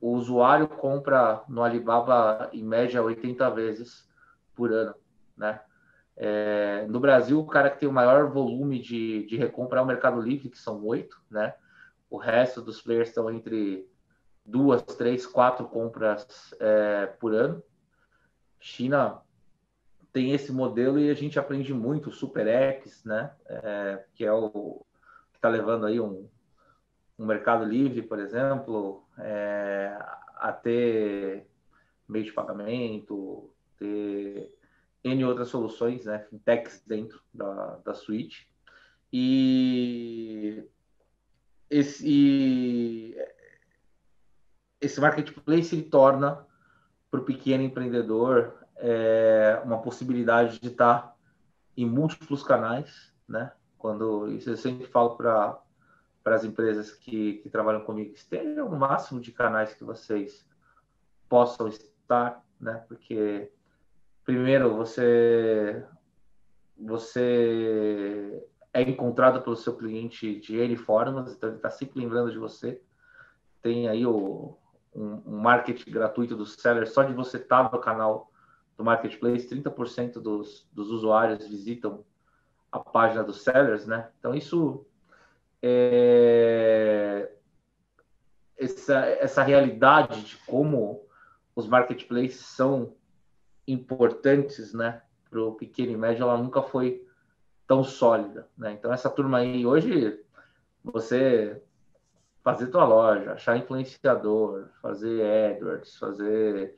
o usuário compra no Alibaba em média 80 vezes por ano, né? É, no Brasil, o cara que tem o maior volume de, de recompra é o Mercado Livre, que são oito, né? O resto dos players estão entre duas, três, quatro compras é, por ano. China tem esse modelo e a gente aprende muito, o Super X, né? É, que é o que está levando aí um, um mercado livre, por exemplo, é, a ter meio de pagamento, ter N outras soluções, né, fintechs dentro da, da suite. E esse, e esse marketplace ele torna para o pequeno empreendedor é, uma possibilidade de estar em múltiplos canais, né? Quando isso eu sempre falo para para as empresas que, que trabalham comigo, estejam o máximo de canais que vocês possam estar, né? Porque primeiro você você é encontrado pelo seu cliente de ele formas, então ele está sempre lembrando de você. Tem aí o um, um marketing gratuito do seller só de você estar no canal do marketplace, 30% dos, dos usuários visitam a página dos sellers, né? Então, isso é... Essa, essa realidade de como os marketplaces são importantes, né? Para o pequeno e médio, ela nunca foi tão sólida, né? Então, essa turma aí, hoje, você fazer tua loja, achar influenciador, fazer AdWords, fazer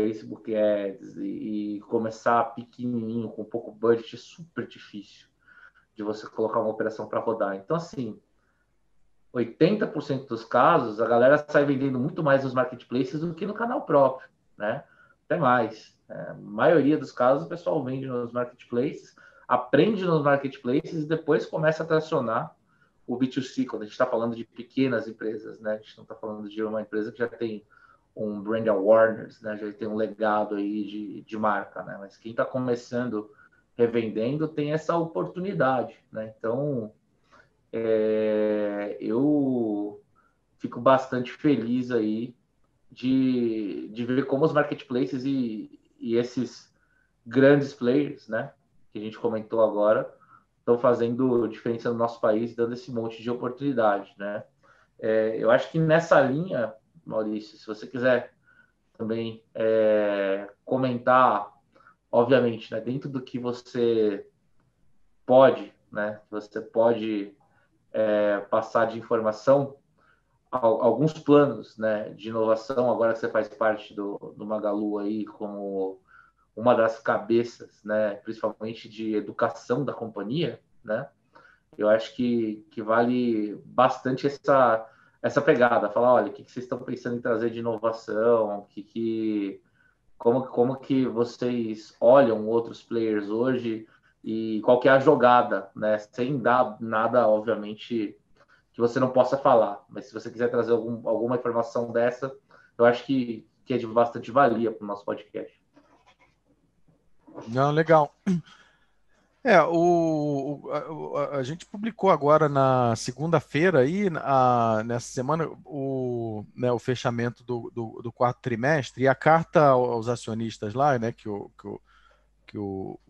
Facebook Ads e, e começar pequenininho, com pouco budget, é super difícil de você colocar uma operação para rodar. Então, assim, 80% dos casos, a galera sai vendendo muito mais nos marketplaces do que no canal próprio, né? Até mais. Né? A maioria dos casos, o pessoal vende nos marketplaces, aprende nos marketplaces e depois começa a tracionar o B2C, quando a gente está falando de pequenas empresas, né? A gente não está falando de uma empresa que já tem um brand awareness, né? Já tem um legado aí de, de marca, né? Mas quem está começando revendendo tem essa oportunidade, né? Então, é, eu fico bastante feliz aí de, de ver como os marketplaces e, e esses grandes players, né? Que a gente comentou agora, estão fazendo diferença no nosso país, dando esse monte de oportunidade, né? É, eu acho que nessa linha Maurício, se você quiser também é, comentar, obviamente, né, dentro do que você pode, né, você pode é, passar de informação, alguns planos né, de inovação, agora que você faz parte do, do Magalu aí como uma das cabeças, né, principalmente de educação da companhia, né, eu acho que, que vale bastante essa essa pegada, falar, olha, o que, que vocês estão pensando em trazer de inovação, que, que como, como que vocês olham outros players hoje e qual que é a jogada, né? Sem dar nada, obviamente, que você não possa falar. Mas se você quiser trazer algum, alguma informação dessa, eu acho que, que é de bastante valia para o nosso podcast. Não, legal. É, o, o a, a, gente publicou agora na segunda-feira aí, a, nessa semana, o, né, o fechamento do, do, do, quarto trimestre e a carta aos acionistas lá, né, que o, que o, que o,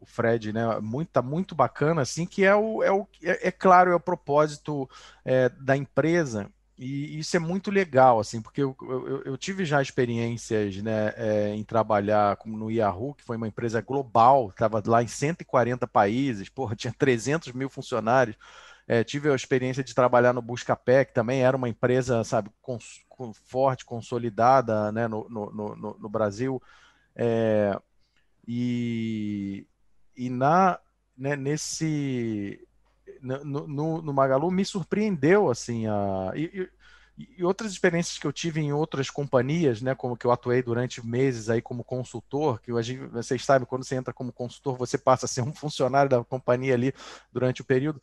o Fred, né, muito, tá muito bacana, assim, que é o, é, o, é, é claro, é o propósito é, da empresa e isso é muito legal, assim, porque eu, eu, eu tive já experiências né, é, em trabalhar como no Yahoo, que foi uma empresa global, estava lá em 140 países, porra, tinha 300 mil funcionários. É, tive a experiência de trabalhar no Buscapé, que também era uma empresa, sabe, cons, com, forte, consolidada né, no, no, no, no Brasil. É, e, e na, né, nesse, no, no, no Magalu me surpreendeu assim a, e, e, outras experiências que eu tive em outras companhias, né, como que eu atuei durante meses aí como consultor, que gente vocês sabem quando você entra como consultor você passa a ser um funcionário da companhia ali durante o período.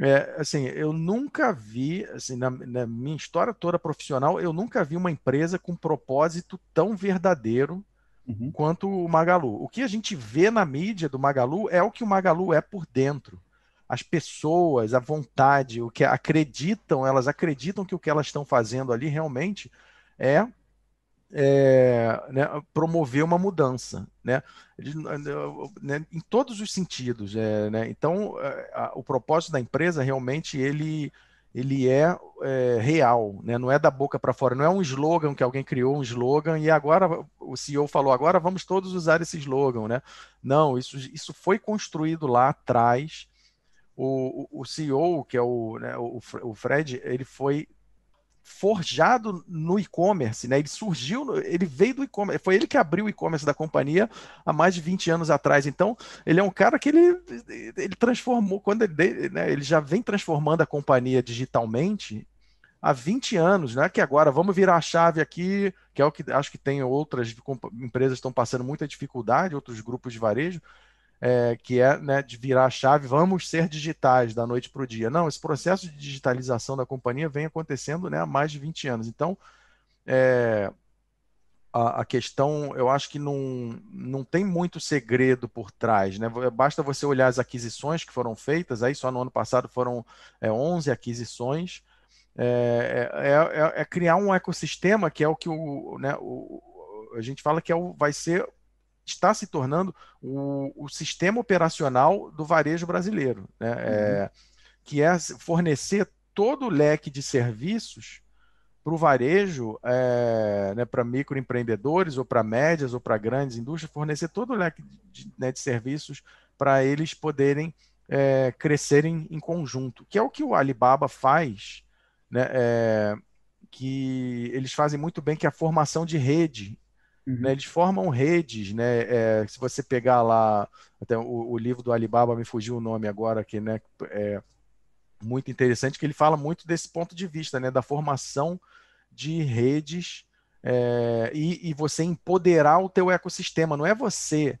É, assim, eu nunca vi, assim, na, na, minha história toda profissional, eu nunca vi uma empresa com propósito tão verdadeiro uhum. quanto o Magalu. O que a gente vê na mídia do Magalu é o que o Magalu é por dentro as pessoas, a vontade, o que acreditam, elas acreditam que o que elas estão fazendo ali realmente é, é né, promover uma mudança, né? né em todos os sentidos. É, né? Então, é, o propósito da empresa realmente ele ele é, é real, né? não é da boca para fora, não é um slogan que alguém criou um slogan e agora o CEO falou agora vamos todos usar esse slogan, né? Não, isso, isso foi construído lá atrás o, o CEO, que é o, né, o, o Fred, ele foi forjado no e-commerce, né? Ele surgiu, ele veio do e-commerce, foi ele que abriu o e-commerce da companhia há mais de 20 anos atrás. Então, ele é um cara que ele, ele transformou, quando ele, né, ele já vem transformando a companhia digitalmente há 20 anos, né? Que agora vamos virar a chave aqui, que é o que acho que tem outras empresas que estão passando muita dificuldade, outros grupos de varejo, é, que é né, de virar a chave, vamos ser digitais da noite para o dia. Não, esse processo de digitalização da companhia vem acontecendo né, há mais de 20 anos. Então, é, a, a, questão, eu acho que não, não tem muito segredo por trás. Né? Basta você olhar as aquisições que foram feitas, aí só no ano passado foram é, 11 aquisições. É, é, é, é, criar um ecossistema que é o que o, né, o a gente fala que é o, vai ser está se tornando o, o sistema operacional do varejo brasileiro, né? É, uhum. É, que é fornecer todo o leque de serviços para o varejo, é, né, para microempreendedores, ou para médias, ou para grandes indústrias, fornecer todo o leque de, né, de serviços para eles poderem é, crescerem em conjunto, que é o que o Alibaba faz, né, é, que eles fazem muito bem, que é a formação de rede né? Uhum. Né? Eles formam redes, né? É, se você pegar lá, até o, o, livro do Alibaba me fugiu o nome agora aqui, né? É muito interessante que ele fala muito desse ponto de vista, né? Da formação de redes é, e, e você empoderar o teu ecossistema. Não é você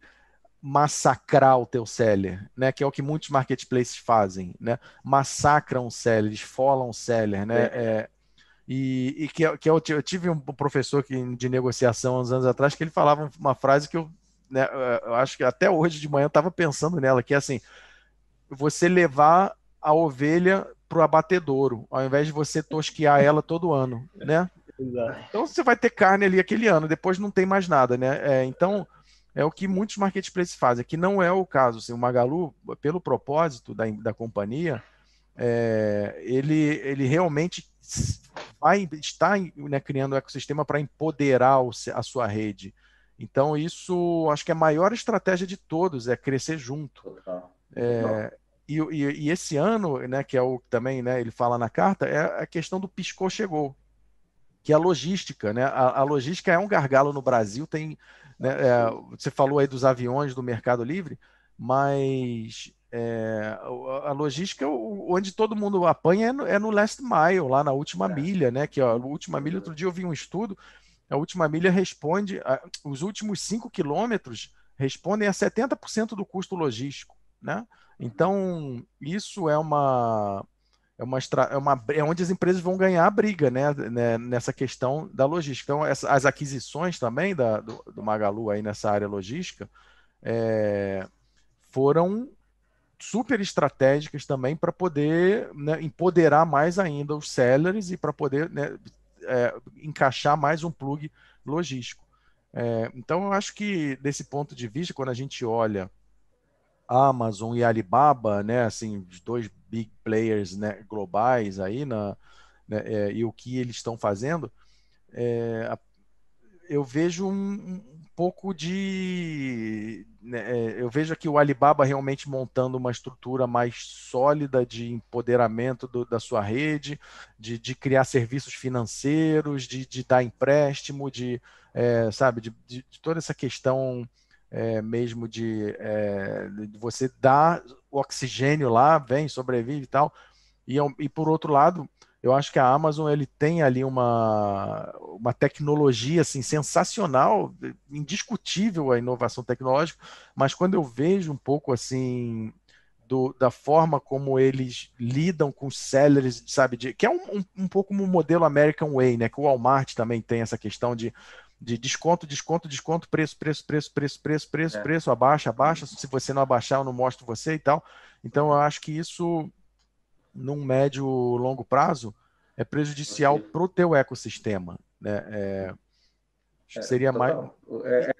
massacrar o teu seller, né? Que é o que muitos marketplaces fazem, né? Massacram o seller, esfolam o seller, né? É. É, e, e que, que eu, eu, tive um professor que, de negociação uns anos atrás que ele falava uma frase que eu, né, eu acho que até hoje de manhã eu estava pensando nela, que é assim: você levar a ovelha para o abatedouro, ao invés de você tosquear ela todo ano, é. né? Então você vai ter carne ali aquele ano, depois não tem mais nada, né? É, então é o que muitos marketplaces fazem, que não é o caso. Assim, o Magalu, pelo propósito da, da companhia, é, ele, ele realmente vai estar né, criando um ecossistema para empoderar a sua rede. Então, isso acho que é a maior estratégia de todos, é crescer junto. É, E, e, e, esse ano, né, que é o que também né, ele fala na carta, é a questão do piscou chegou, que é a logística. Né? A, a logística é um gargalo no Brasil, tem. Né, é, você falou aí dos aviões do Mercado Livre, mas é, a logística, onde todo mundo apanha, é no, é no last mile, lá na última é. milha, né? Que ó, a última milha, é outro dia eu vi um estudo, a última milha responde, a, os últimos 5 quilômetros respondem a 70% do custo logístico, né? Então, isso é uma. É, uma, é, uma, é onde as empresas vão ganhar a briga né? né, nessa questão da logística. Então, essa, as aquisições também da, do, do Magalu aí nessa área logística é, foram super estratégicas também para poder né, empoderar mais ainda os sellers e para poder né, é, encaixar mais um plug logístico. É, então, eu acho que desse ponto de vista, quando a gente olha Amazon e Alibaba, né, assim, os dois big players né, globais aí na, né, é, e o que eles estão fazendo, é, eu vejo um, pouco de. Né, é, eu vejo aqui o Alibaba realmente montando uma estrutura mais sólida de empoderamento do, da sua rede, de, de, criar serviços financeiros, de, de dar empréstimo, de é, sabe, de, de, toda essa questão é, mesmo de, é, de você dar o oxigênio lá, vem, sobrevive e tal. E, e por outro lado, eu acho que a Amazon ele tem ali uma, uma tecnologia assim sensacional, indiscutível a inovação tecnológica, mas quando eu vejo um pouco assim do, da forma como eles lidam com os sellers, sabe, de, que é um, um, um pouco como um o modelo American Way, né, que o Walmart também tem essa questão de de desconto, desconto, desconto, preço, preço, preço, preço, preço, preço, é. preço, abaixa, abaixa. Se você não abaixar, eu não mostro você e tal. Então, eu acho que isso num médio longo prazo é prejudicial para o teu ecossistema. Né? É, é seria mais. É,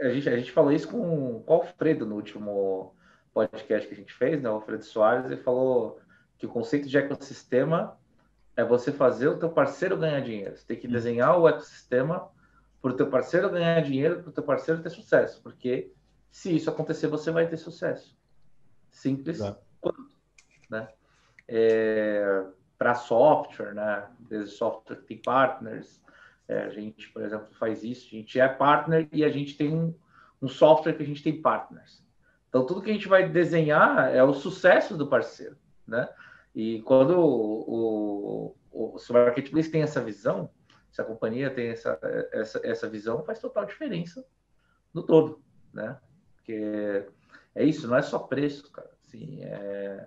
é, a, gente, a gente falou isso com, o Alfredo no último podcast que a gente fez, né? o Alfredo Soares, ele falou que o conceito de ecossistema é você fazer o teu parceiro ganhar dinheiro. Você tem que uhum. desenhar o ecossistema para o teu parceiro ganhar dinheiro, para o teu parceiro ter sucesso, porque se isso acontecer, você vai ter sucesso. Simples quanto, né? é, para software, né? Desde software tem partners, é, a gente, por exemplo, faz isso, a gente é partner e a gente tem um, um software que a gente tem partners. Então, tudo que a gente vai desenhar é o sucesso do parceiro, né? E quando o, o, o, o Marketplace tem essa visão, se a companhia tem essa, essa, essa visão, faz total diferença no todo, né? Porque é isso, não é só preço, cara. Assim, é,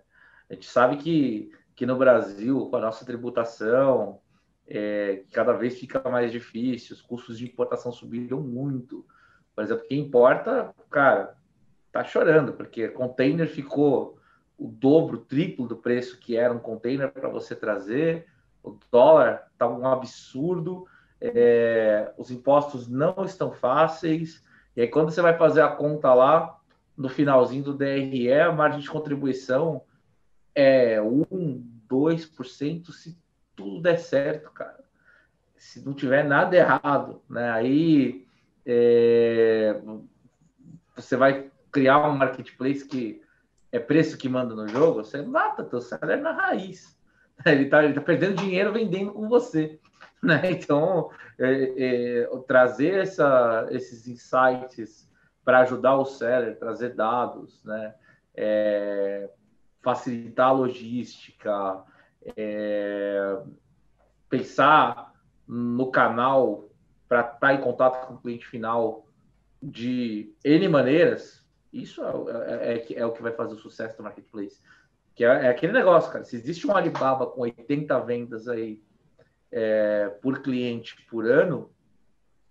a gente sabe que, que no Brasil, com a nossa tributação, é, cada vez fica mais difícil, os custos de importação subiram muito. Por exemplo, quem importa, cara, tá chorando, porque container ficou o dobro, triplo do preço que era um container para você trazer, o dólar tá um absurdo, é, os impostos não estão fáceis, e aí quando você vai fazer a conta lá, no finalzinho do DRE, a margem de contribuição é 1, 2%, se tudo der certo, cara. Se não tiver nada errado, né? Aí é, você vai criar um marketplace que é preço que manda no jogo, você mata teu salário é na raiz. *laughs* Ele tá, ele tá perdendo dinheiro vendendo com você. *laughs* Né? Então, é, é, trazer essa, esses insights para ajudar o seller, trazer dados, né? É, facilitar a logística, é, pensar no canal para estar tá em contato com o cliente final de N maneiras, isso é, é, é, é, o que vai fazer o sucesso do marketplace. Que é, é aquele negócio, cara. Se existe um Alibaba com 80 vendas aí é, por cliente por ano,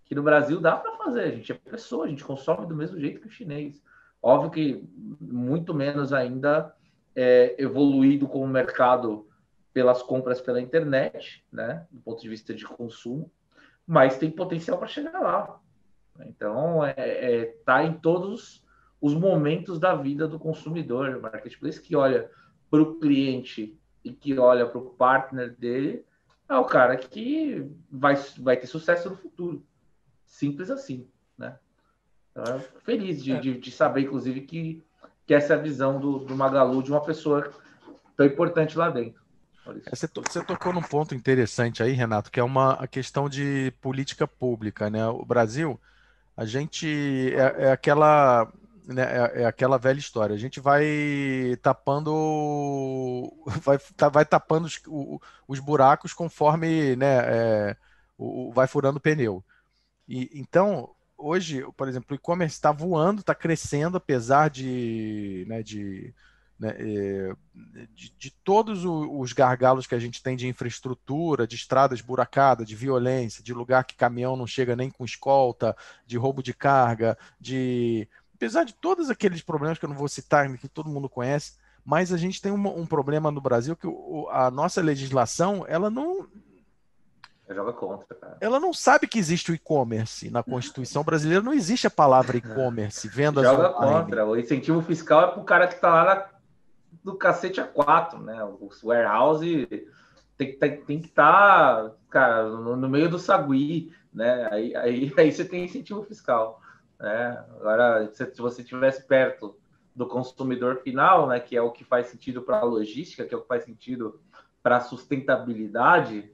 que no Brasil dá para fazer. A gente é pessoa, a gente consome do mesmo jeito que o chinês. Óbvio que muito menos ainda é, evoluído como mercado pelas compras pela internet, né, do ponto de vista de consumo, mas tem potencial para chegar lá. Então, está é, é, tá em todos os momentos da vida do consumidor, marketplace que olha para o cliente e que olha para o partner dele, é o cara que vai, vai ter sucesso no futuro. Simples assim, né? Então, feliz de, é. de, de saber, inclusive, que que essa é a visão do, do Magalu de uma pessoa tão importante lá dentro. É, você, você tocou num ponto interessante aí, Renato, que é uma a questão de política pública, né? O Brasil, a gente é, é aquela né, é, é, aquela velha história. A gente vai tapando vai, tá, vai tapando os, o, os buracos conforme né, é, o, vai furando pneu. E então hoje, por exemplo, o e-commerce está voando, está crescendo, apesar de, né, de, né, eh, de, de, todos os gargalos que a gente tem de infraestrutura, de estradas buracadas, de violência, de lugar que caminhão não chega nem com escolta, de roubo de carga, de apesar de todos aqueles problemas que eu não vou citar, que todo mundo conhece, mas a gente tem um, um problema no Brasil que o, a nossa legislação ela não, joga contra. Cara. Ela não sabe que existe o e-commerce. Na Constituição brasileira não existe a palavra e-commerce, *laughs* vendas Joga online. contra. O incentivo fiscal é para o cara que está lá na, do cacete a quatro, né? Os warehouse tem, tem, tem que estar, tá, cara, no, no, meio do sagui, né? Aí, aí, *laughs* aí você tem incentivo fiscal. Né? Agora, se, se você estivesse perto do consumidor final, né, que é o que faz sentido para a logística, que é o que faz sentido para a sustentabilidade,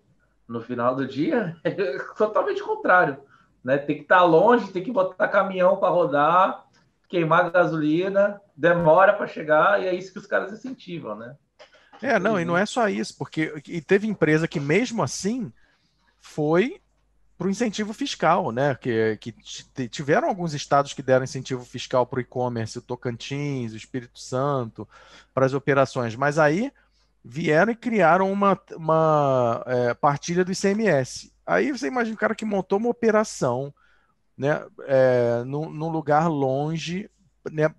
no final do dia, é *laughs* totalmente contrário. Né? Tem que estar tá longe, tem que botar caminhão para rodar, queimar gasolina, demora para chegar, e é isso que os caras incentivam, né? É, não, e não é só isso, porque e teve empresa que mesmo assim foi para o incentivo fiscal, né? Que, que tiveram alguns estados que deram incentivo fiscal para o e-commerce, o Tocantins, o Espírito Santo, para as operações. Mas aí vieram e criaram uma, uma é, partilha do ICMS. Aí você imagina o cara que montou uma operação né, é, num, num lugar longe, né,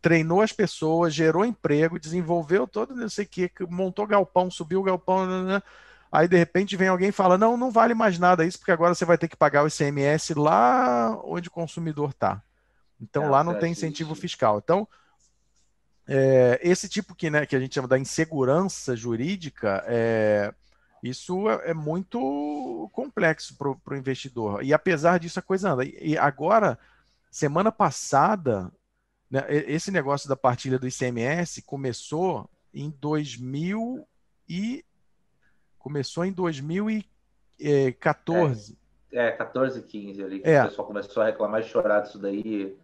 treinou as pessoas, gerou emprego, desenvolveu todo não sei o que, montou galpão, subiu galpão, né, né, né, aí de repente vem alguém e fala, não, não vale mais nada isso, porque agora você vai ter que pagar o ICMS lá onde o consumidor está. Então é, lá não tem incentivo fiscal. Então, é, esse tipo que, né, que a gente chama da insegurança jurídica, é, isso é, é muito complexo para o investidor. E apesar disso, a coisa anda. E agora, semana passada, né, esse negócio da partilha do ICMS começou em 2000 e começou em 2014. Eh, é, é 14, 15 ali, que é. o pessoal começou a reclamar e chorar disso daí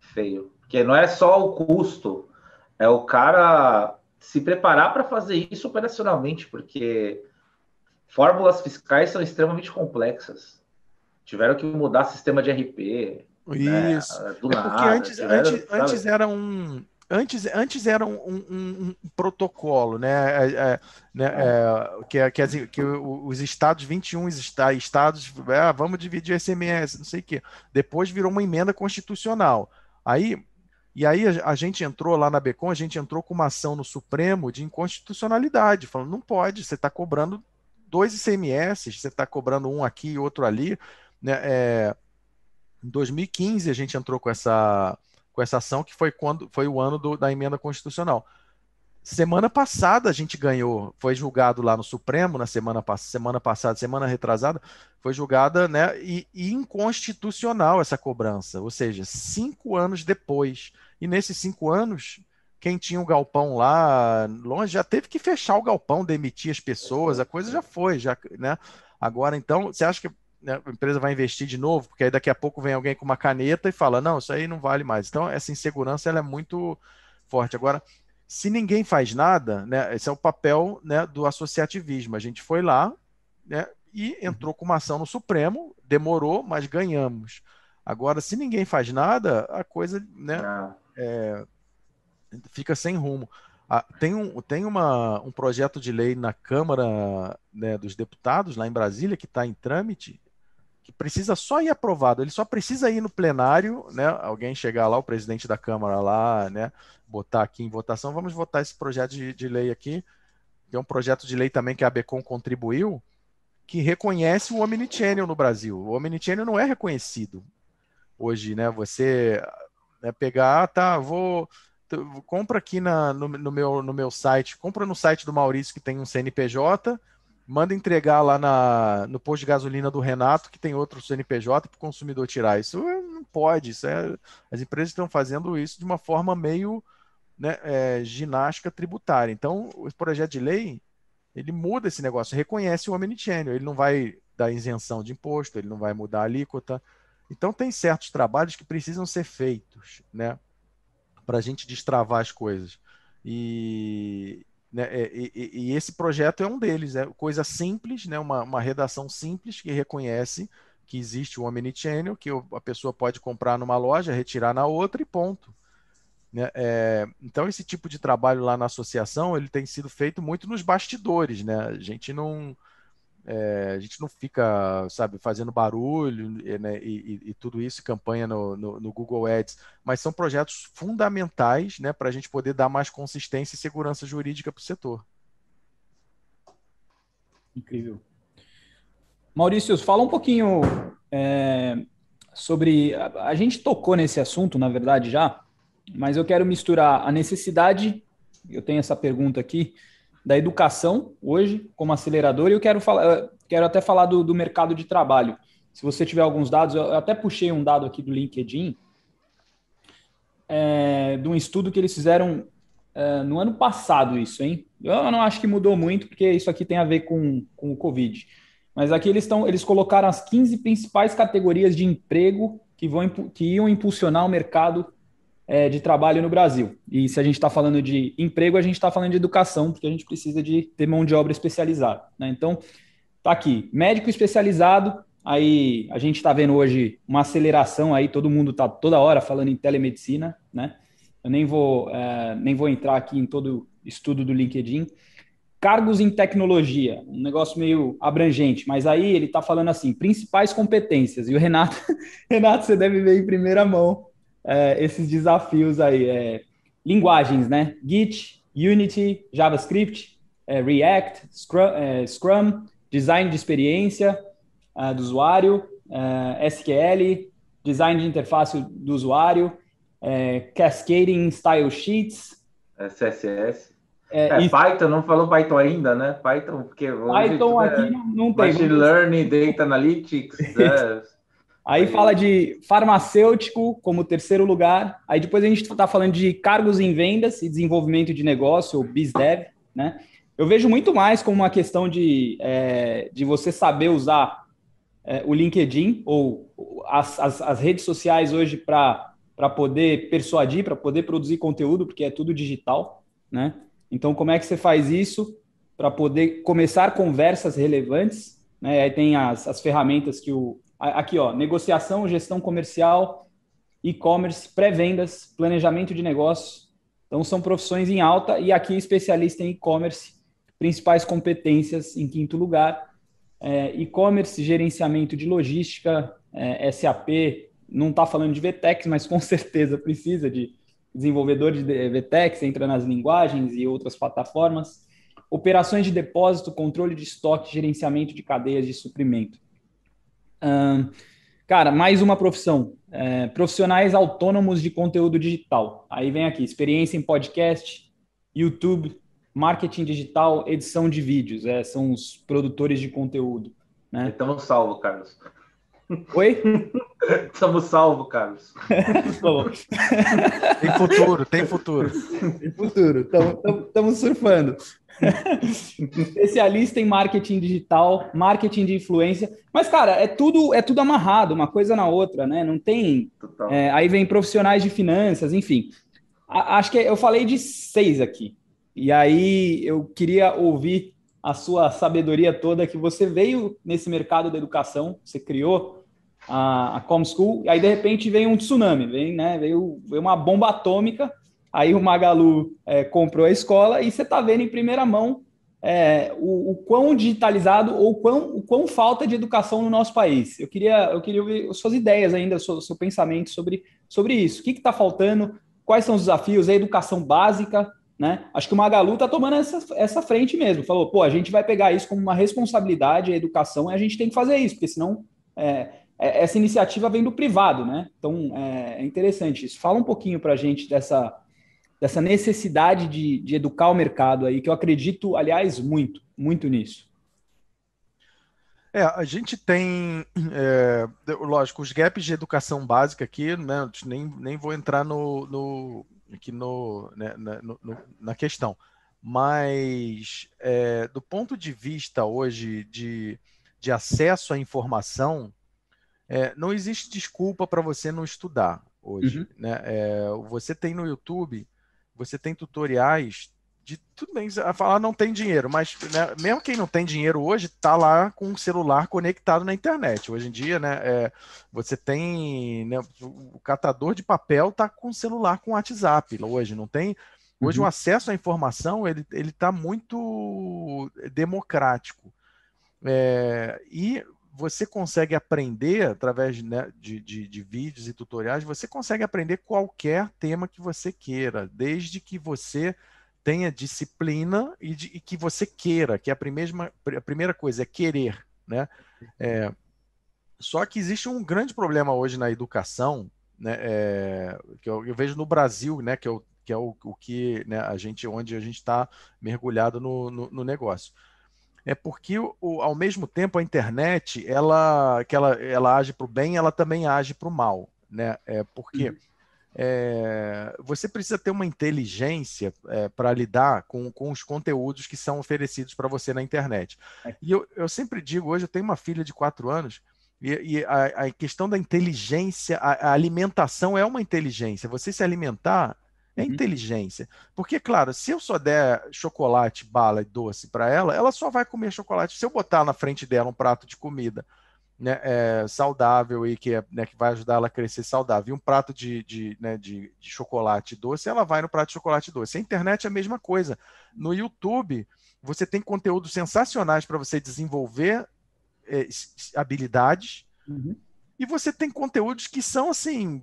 feio. Porque não é só o custo é o cara se preparar para fazer isso operacionalmente, porque fórmulas fiscais são extremamente complexas. Tiveram que mudar sistema de RP. Né, isso. Né, do é porque nada, antes, tiveram, antes, antes era um, antes, antes era um, um, um protocolo, né? É, é, né? É, que, é, que, que, os estados, 21 tá, estados, ah, vamos dividir SMS, não sei o quê. Depois virou uma emenda constitucional. Aí e aí a, gente entrou lá na Becon, a gente entrou com uma ação no Supremo de inconstitucionalidade, falando, não pode, você está cobrando dois ICMS, você está cobrando um aqui e outro ali. Né? É, em 2015 a gente entrou com essa, com essa ação, que foi quando foi o ano do, da emenda constitucional. Semana passada a gente ganhou, foi julgado lá no Supremo na semana, semana passada, semana retrasada, foi julgada, né? E, e inconstitucional essa cobrança, ou seja, cinco anos depois. E nesses cinco anos, quem tinha o um galpão lá longe já teve que fechar o galpão, demitir as pessoas, a coisa já foi, já, né? Agora então, você acha que né, a empresa vai investir de novo, porque aí daqui a pouco vem alguém com uma caneta e fala: não, isso aí não vale mais. Então, essa insegurança ela é muito forte. Agora, se ninguém faz nada, né, esse é o papel né, do associativismo. A gente foi lá né, e uhum. entrou com uma ação no Supremo, demorou, mas ganhamos. Agora, se ninguém faz nada, a coisa né, ah. é, fica sem rumo. Ah, tem um, tem uma, um projeto de lei na Câmara né, dos Deputados, lá em Brasília, que está em trâmite, que precisa só ir aprovado, ele só precisa ir no plenário, né? Alguém chegar lá, o presidente da Câmara lá, né? Botar aqui em votação, vamos votar esse projeto de, de lei aqui, Tem é um projeto de lei também que a BECON contribuiu, que reconhece o Omnichannel no Brasil. O Omnichannel não é reconhecido hoje, né? Você né, pegar, ah, tá, vou compra aqui na, no, no, meu, no meu site, compra no site do Maurício que tem um CNPJ, manda entregar lá na, no posto de gasolina do Renato, que tem outro CNPJ, para o consumidor tirar. Isso é, não pode. Isso é, as empresas estão fazendo isso de uma forma meio né, é, ginástica tributária. Então, o projeto de lei ele muda esse negócio, reconhece o omnichannel, ele não vai dar isenção de imposto, ele não vai mudar a alíquota. Então, tem certos trabalhos que precisam ser feitos né, para a gente destravar as coisas. E, né, é, e, e, esse projeto é um deles, é coisa simples, né, uma, uma redação simples que reconhece que existe o Omnichannel, que a pessoa pode comprar numa loja, retirar na outra e ponto. Né? É, então, esse tipo de trabalho lá na associação ele tem sido feito muito nos bastidores. Né? A gente não, é, a gente não fica, sabe, fazendo barulho né, e, e, e, tudo isso, campanha no, no, no, Google Ads, mas são projetos fundamentais né, para a gente poder dar mais consistência e segurança jurídica para o setor. Incrível. Maurício, fala um pouquinho é, sobre. A, a gente tocou nesse assunto, na verdade, já, mas eu quero misturar a necessidade. Eu tenho essa pergunta aqui da educação hoje como acelerador, e eu quero falar, quero até falar do, do mercado de trabalho. Se você tiver alguns dados, eu até puxei um dado aqui do LinkedIn, é, de um estudo que eles fizeram é, no ano passado, isso, hein? Eu não acho que mudou muito, porque isso aqui tem a ver com, com o Covid. Mas aqui eles estão, eles colocaram as 15 principais categorias de emprego que vão que iam impulsionar o mercado é, de trabalho no Brasil. E se a gente está falando de emprego, a gente está falando de educação, porque a gente precisa de ter mão de obra especializada. Né? Então, tá aqui, médico especializado, aí a gente está vendo hoje uma aceleração aí, todo mundo está toda hora falando em telemedicina, né? Eu nem vou, é, nem vou entrar aqui em todo estudo do LinkedIn. Cargos em tecnologia, um negócio meio abrangente, mas aí ele está falando assim, principais competências, e o Renato, *laughs* Renato, você deve ver em primeira mão é, esses desafios aí. É, linguagens, né? Git, Unity, JavaScript, é, React, Scrum, é, Scrum, design de experiência é, do usuário, é, SQL, design de interface do usuário, cascading style sheets, CSS. É, é, Python, não falou Python ainda, né? Python, porque Python né, aqui não tem. Machine Learning, Data Analytics, *laughs* é, Aí fala de farmacêutico como terceiro lugar. Aí depois a gente está falando de cargos em vendas e desenvolvimento de negócio, ou BizDev, né? Eu vejo muito mais como uma questão de, é, de você saber usar é, o LinkedIn ou as, as, as redes sociais hoje para poder persuadir, para poder produzir conteúdo, porque é tudo digital, né? Então, como é que você faz isso para poder começar conversas relevantes? Né? Aí tem as, as ferramentas que o, Aqui, ó, negociação, gestão comercial, e-commerce, pré-vendas, planejamento de negócios. Então, são profissões em alta e aqui especialista em e-commerce, principais competências em quinto lugar. É, e-commerce, gerenciamento de logística, é, SAP, não está falando de VTEX, mas com *laughs* certeza precisa de desenvolvedor de é, VTEX, entra nas linguagens e outras plataformas. Operações de depósito, controle de estoque, gerenciamento de cadeias de suprimento cara, mais uma profissão. É, profissionais autônomos de conteúdo digital. Aí vem aqui, experiência em podcast, YouTube, marketing digital, edição de vídeos. É, são os produtores de conteúdo. Né? Estamos salvo, Carlos. Oi? *laughs* Estamos salvo, Carlos. tem futuro, tem futuro. Tem futuro, estamos surfando. *laughs* Especialista em marketing digital, marketing de influência. Mas, cara, é tudo é tudo amarrado, uma coisa na outra, né? Não tem. É, aí vem profissionais de finanças, enfim. A, acho que eu falei de seis aqui. E aí eu queria ouvir a sua sabedoria toda que você veio nesse mercado da educação, você criou a, a School, e aí de repente veio um tsunami, vem, né? Veio, veio uma bomba atômica Aí o Magalu é, comprou a escola e você está vendo em primeira mão é, o, o, quão digitalizado ou quão, o quão falta de educação no nosso país. Eu queria, eu queria ouvir suas ideias ainda, seu, seu pensamento sobre, sobre isso. O que está faltando? Quais são os desafios? A educação básica, né? Acho que o Magalu está tomando essa, essa frente mesmo. Falou, pô, a gente vai pegar isso como uma responsabilidade, a educação, e a gente tem que fazer isso, porque senão é, é essa iniciativa vem do privado, né? Então é, é interessante isso. Fala um pouquinho para a gente dessa dessa necessidade de, de educar o mercado aí, que eu acredito, aliás, muito, muito nisso. É, a gente tem, é, lógico, os gaps de educação básica aqui, né, nem, nem vou entrar no, no aqui no, né, na, no, na questão, mas é, do ponto de vista hoje de, de acesso à informação, é, não existe desculpa para você não estudar hoje. Uhum. Né? É, você tem no YouTube você tem tutoriais de tudo bem, a falar não tem dinheiro, mas né, mesmo quem não tem dinheiro hoje está lá com o um celular conectado na internet. Hoje em dia, né, é, você tem né, o catador de papel está com o celular com WhatsApp. Hoje não tem. Hoje uhum. o acesso à informação ele ele está muito democrático. É, e você consegue aprender através né, de, de, de, vídeos e tutoriais, você consegue aprender qualquer tema que você queira, desde que você tenha disciplina e, de, e que você queira, que é a primeira, a primeira coisa é querer, né? É, só que existe um grande problema hoje na educação, né, é, que eu, eu, vejo no Brasil, né, que, eu, é que é o, o que né, a gente, onde a gente está mergulhado no, no, no negócio é porque o, ao mesmo tempo a internet ela que ela, ela age para o bem ela também age para o mal né é porque uhum. é, você precisa ter uma inteligência é, para lidar com, com os conteúdos que são oferecidos para você na internet é. e eu, eu sempre digo hoje eu tenho uma filha de quatro anos e, e a, a, questão da inteligência a, a alimentação é uma inteligência você se alimentar é uhum. inteligência. Porque, claro, se eu só der chocolate, bala e doce para ela, ela só vai comer chocolate. Se eu botar na frente dela um prato de comida né, é, saudável e que, é, né, que, vai ajudar ela a crescer saudável, e um prato de, de, né, de, de chocolate doce, ela vai no prato de chocolate doce. A internet é a mesma coisa. No YouTube, você tem conteúdos sensacionais para você desenvolver é, habilidades. Uhum. E você tem conteúdos que são assim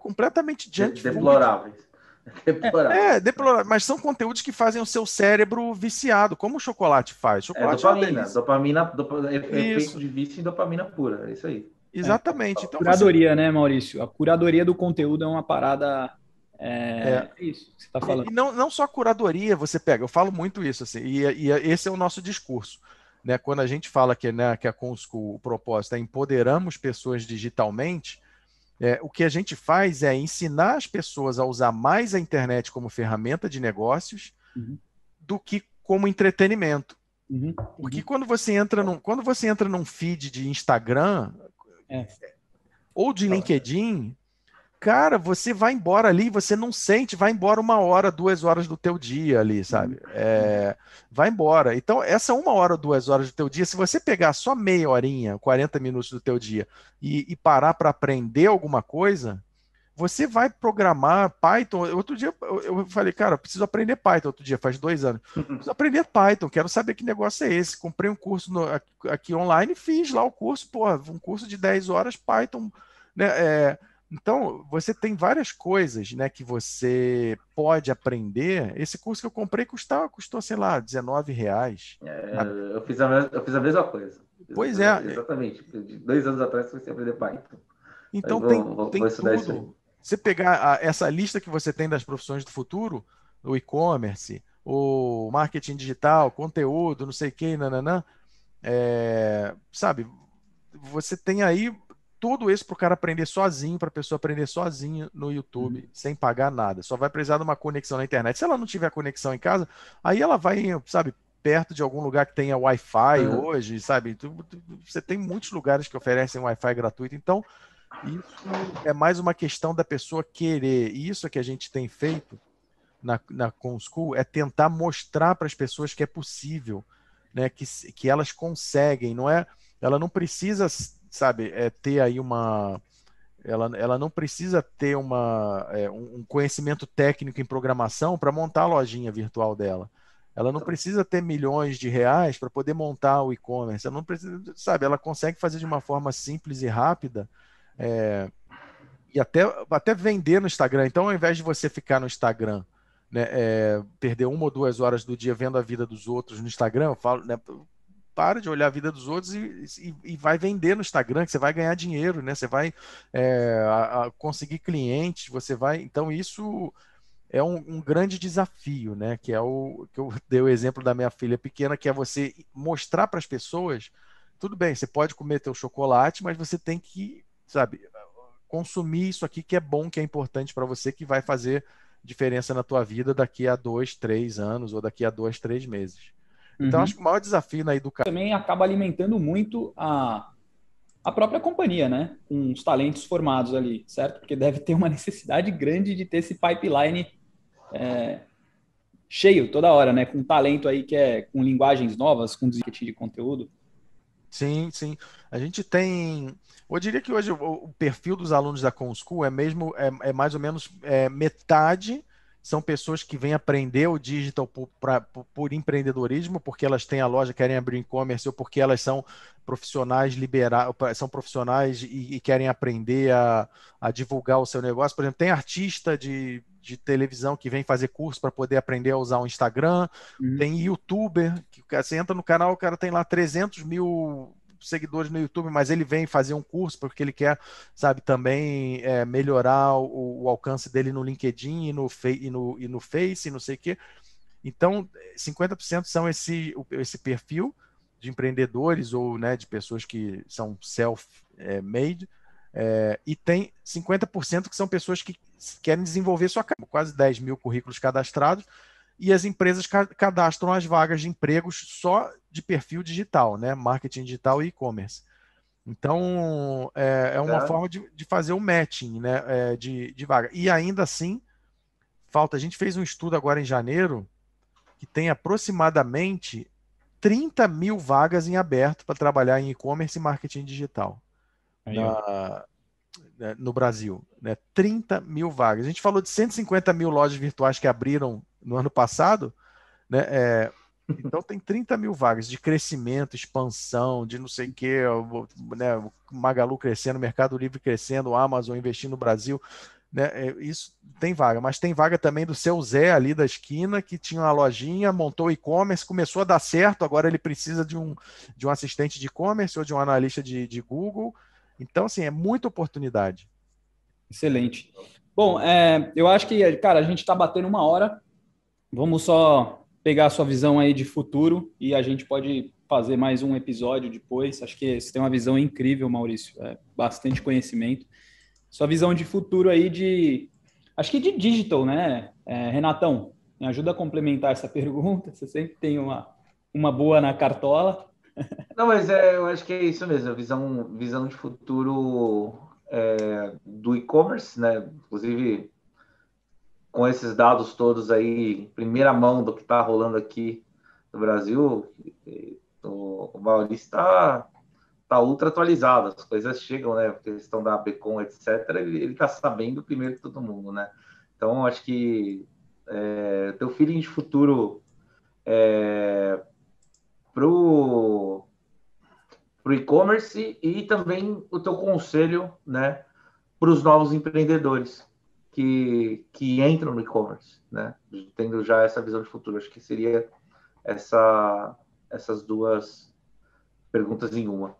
completamente junk deploráveis. *laughs* Deplorável. É, deplorável. Mas são conteúdos que fazem o seu cérebro viciado, como o chocolate faz. É, chocolate é, dopamina, dopamina, dopamina é, é efeito de vício em dopamina pura, é isso aí. Exatamente. É. Então, curadoria, você... né, Maurício? A curadoria do conteúdo é uma parada é, é, isso que você está falando. E não, não só a curadoria você pega, eu falo muito isso, assim, e, e esse é o nosso discurso. Né? Quando a gente fala que, né, que a Consco, o propósito é empoderamos pessoas digitalmente, é, o que a gente faz é ensinar as pessoas a usar mais a internet como ferramenta de negócios uhum. do que como entretenimento. Uhum. Porque uhum. quando você entra num, quando você entra num feed de Instagram é. ou de LinkedIn, cara, você vai embora ali, você não sente, vai embora uma hora, duas horas do teu dia ali, sabe? Uhum. É, vai embora. Então, essa uma hora, duas horas do teu dia, se você pegar só meia horinha, 40 minutos do teu dia e, e parar para aprender alguma coisa, você vai programar Python. Outro dia eu falei, cara, eu preciso aprender Python. Outro dia, faz dois anos. Uhum. Preciso aprender Python, quero saber que negócio é esse. Comprei um curso no, aqui online, fiz lá o curso, porra, um curso de 10 horas Python, né? É, então, você tem várias coisas né, que você pode aprender. Esse curso que eu comprei custava, custou, sei lá, 19 reais. É, Na... eu, fiz a, mesma, eu fiz a mesma coisa. Pois eu, é. Exatamente. Dois anos atrás comecei a aprender Python. Então, vou, tem, vou, tem vou tudo. Você pegar a, essa lista que você tem das profissões do futuro, o e-commerce, o marketing digital, conteúdo, não sei o que, nananã, é, sabe, você tem aí tudo isso para o cara aprender sozinho, para a pessoa aprender sozinha no YouTube, uhum. sem pagar nada. Só vai precisar de uma conexão na internet. Se ela não tiver conexão em casa, aí ela vai, sabe, perto de algum lugar que tenha Wi-Fi uhum. hoje, sabe? Tu, tu, você tem muitos lugares que oferecem Wi-Fi gratuito. Então, isso é mais uma questão da pessoa querer. E isso que a gente tem feito na, na ComSchool é tentar mostrar para as pessoas que é possível, né? Que, que elas conseguem, não é? Ela não precisa sabe, é ter aí uma. Ela, ela não precisa ter uma, é, um conhecimento técnico em programação para montar a lojinha virtual dela. Ela não precisa ter milhões de reais para poder montar o e-commerce. Ela não precisa, sabe? Ela consegue fazer de uma forma simples e rápida é, e até, até vender no Instagram. Então, ao invés de você ficar no Instagram, né, é, perder uma ou duas horas do dia vendo a vida dos outros no Instagram, eu falo, né, para de olhar a vida dos outros e, e, e vai vender no Instagram, que você vai ganhar dinheiro, né? Você vai é, a, a conseguir clientes, você vai. Então, isso é um, um, grande desafio, né? Que é o que eu *laughs* dei o exemplo da minha filha pequena, que é você mostrar para as pessoas, tudo bem, você pode comer teu chocolate, mas você tem que, sabe, consumir isso aqui que é bom, que é importante para você, que vai fazer diferença na tua vida daqui a dois, três anos ou daqui a dois, três meses. Então, uhum. acho que o maior desafio na educação. Também acaba alimentando muito a, a própria companhia, né? Com os talentos formados ali, certo? Porque deve ter uma *laughs* necessidade grande de ter esse pipeline é, cheio toda hora, né? Com talento aí que é com linguagens novas, com marketing de conteúdo. Sim, sim. A gente tem. Eu diria que hoje o perfil dos alunos da ComSchool é mesmo é, é mais ou menos é, metade são pessoas que vêm aprender o digital por, pra, por, empreendedorismo, porque elas têm a loja, querem abrir e-commerce, ou porque elas são profissionais liberar, são profissionais e, e querem aprender a, a, divulgar o seu negócio. Por exemplo, tem artista de, de televisão que vem fazer curso para poder aprender a usar o Instagram, uhum. tem youtuber, que você entra no canal, o cara tem lá 300 mil seguidores no YouTube, mas ele vem fazer um curso porque ele quer, sabe, também é, melhorar o, o, alcance dele no LinkedIn e no, e no, e no Face e não sei o quê. Então, 50% são esse, esse perfil de empreendedores ou né, de pessoas que são self-made. É, é, e tem 50% que são pessoas que querem desenvolver sua carreira. Quase 10 mil currículos cadastrados e as empresas cadastram as vagas de empregos só de perfil digital, né? Marketing digital e e-commerce. Então, é, é uma é. forma de, de, fazer o matching né? É, de, de vaga. E ainda assim, falta. A gente fez um estudo agora em janeiro que tem aproximadamente 30 mil vagas em aberto para trabalhar em e-commerce e marketing digital na, né, no Brasil. Né? 30 mil vagas. A gente falou de 150 mil lojas virtuais que abriram no ano passado, né? É, então tem 30 mil vagas de crescimento, expansão, de não sei o quê, né? Magalu crescendo, Mercado Livre crescendo, Amazon investindo no Brasil. Né, é, isso tem vaga, mas tem vaga também do seu Zé ali da esquina que tinha uma lojinha, montou e-commerce, começou a dar certo, agora ele precisa de um, de um assistente de e-commerce ou de um analista de, de Google. Então, assim, é muita oportunidade. Excelente. Bom, é, eu acho que, cara, a gente está batendo uma hora. Vamos só pegar a sua visão aí de futuro e a gente pode fazer mais um episódio depois. Acho que você tem uma visão incrível, Maurício, é, bastante conhecimento. Sua visão de futuro aí de, acho que de digital, né, é, Renatão? Me ajuda a complementar essa *laughs* pergunta. Você sempre tem uma, uma boa na cartola. *laughs* Não, mas é, eu acho que é isso mesmo. visão, visão de futuro é, do e-commerce, né? Inclusive, com esses dados todos aí, primeira mão do que está rolando aqui no Brasil, o Maurício está tá ultra atualizado, as coisas chegam, né? A questão da Becon, etc., ele está sabendo primeiro que todo mundo, né? Então, acho que é, teu feeling de futuro é, pro pro e-commerce e também o teu conselho, né, para os novos empreendedores, que, que entram no e-commerce, né? Tendo já essa visão de futuro. Acho que seria essa, essas duas perguntas em uma.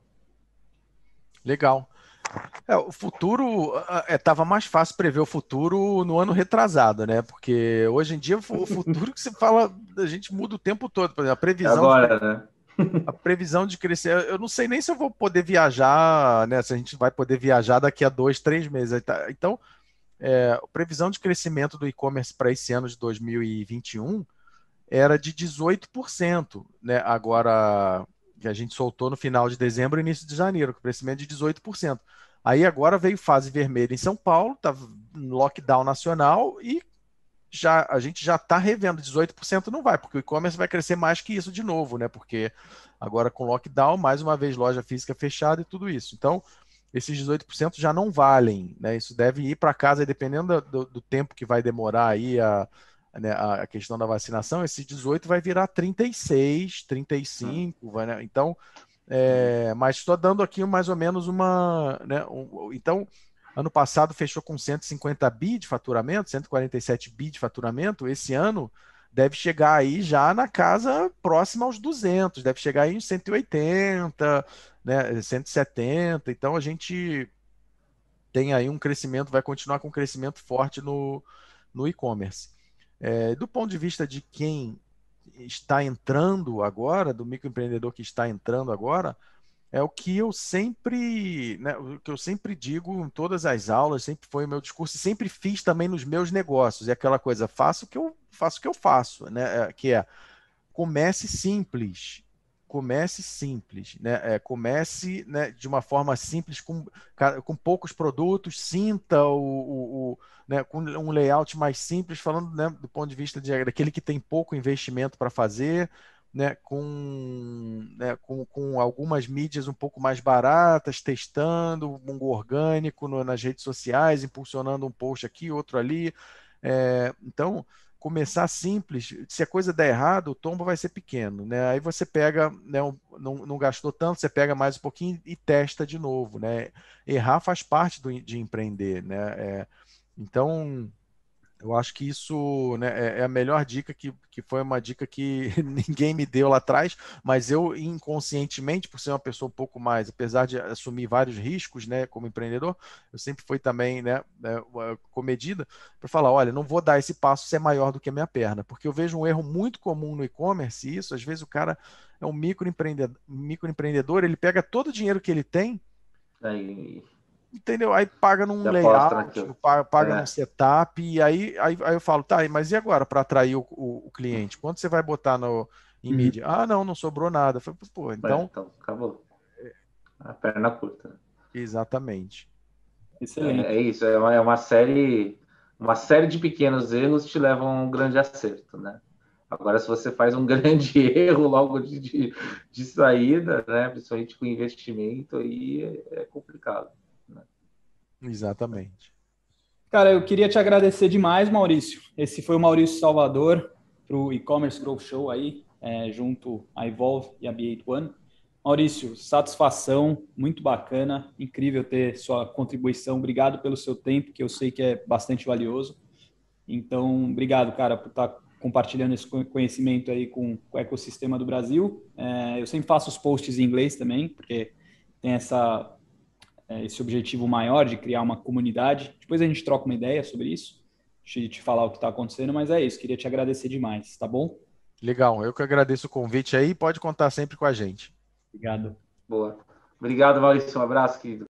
Legal. É, o futuro estava é, mais fácil prever o futuro no ano retrasado, né? Porque hoje em dia o futuro que se fala, a gente muda o tempo todo, por exemplo, a previsão. Agora, de, né? *laughs* A previsão de crescer, eu não sei nem se eu vou poder viajar, né? Se a gente vai poder viajar daqui a dois, três meses. Tá. Então, é, previsão de crescimento do e-commerce para esse ano de 2021 era de 18%, né? Agora que a gente soltou no final de dezembro, início de janeiro, crescimento de 18%. Aí agora veio fase vermelha em São Paulo, tá lockdown nacional e já a gente já está revendo 18% não vai, porque o e-commerce vai crescer mais que isso de novo, né? Porque agora com lockdown, mais uma vez loja física fechada e tudo isso. Então, esses 18% já não valem, né? Isso deve ir para casa, dependendo do, do, tempo que vai demorar aí a, né, a questão da vacinação, esse 18 vai virar 36, 35, hum. vai, né? Então, é, mas estou dando aqui mais ou menos uma, né? Um, então, ano passado fechou com 150 bi de faturamento, 147 bi de faturamento, esse ano deve chegar aí já na casa próxima aos 200, deve chegar aí em 180, né, 170. Então a gente tem aí um crescimento, vai continuar com um crescimento forte no, no e-commerce. É, do ponto de vista de quem está entrando agora, do microempreendedor que está entrando agora, é o que eu sempre, né, o que eu sempre digo em todas as aulas, sempre foi o meu discurso, sempre fiz também nos meus negócios. É aquela coisa, faço o que eu faço o que eu faço, né? É, que é comece simples. Comece simples, né? É, comece né, de uma forma simples, com, com poucos produtos, sinta o, o, o né, com um layout mais simples, falando né, do ponto de vista de, daquele que tem pouco investimento para fazer, né, com, né, com, com algumas mídias um pouco mais baratas, testando um orgânico no, nas redes sociais, impulsionando um post aqui, outro ali. É, então, começar simples. Se a coisa der errado, o tombo vai ser pequeno, né? Aí você pega, né, um, não, não, gastou tanto, você pega mais um pouquinho e testa de novo, né? Errar faz parte do, de empreender, né? É, então, eu acho que isso né, é, é a melhor dica que, que foi uma dica que *laughs* ninguém me deu lá atrás, mas eu inconscientemente, por ser uma pessoa um pouco mais, apesar de assumir vários riscos, né, como empreendedor, eu sempre fui também, né, é, comedida para falar, olha, não vou dar esse passo se é maior do que a minha perna, porque eu vejo um erro muito comum no e-commerce isso, às vezes o cara é um microempreendedor, microempreendedor, ele pega todo o dinheiro que ele tem entendeu? Aí paga num Já layout, paga, paga é. num setup, e aí, aí, aí, eu falo, tá, mas e agora para atrair o, o, o, cliente? Quanto você vai botar no, em uhum. mídia? Ah, não, não sobrou nada. falei, pô, então... então, acabou. A perna curta. Exatamente. Excelente. É, é isso, é uma, é uma série... Uma série de pequenos erros te levam a um grande acerto, né? Agora, se você faz um *laughs* grande erro logo de, de, de, saída, né, principalmente com investimento, aí é, é complicado. Exatamente. Cara, eu queria te agradecer demais, Maurício. Esse foi o Maurício Salvador para o e-commerce Growth Show aí, é, junto a Evolve e a B8 One. Maurício, satisfação, muito bacana, incrível ter sua contribuição. Obrigado pelo seu tempo, que eu sei que é bastante valioso. Então, obrigado, cara, por estar tá compartilhando esse conhecimento aí com o ecossistema do Brasil. É, eu sempre faço os posts em inglês também, porque tem essa é, esse objetivo maior de criar uma comunidade. Depois a gente troca uma ideia sobre isso, te, te falar o que está acontecendo, mas é isso. Queria te agradecer demais, tá bom? Legal, eu que agradeço o convite aí. Pode contar sempre com a gente. Obrigado. Boa. Obrigado, Maurício. Um abraço, querido.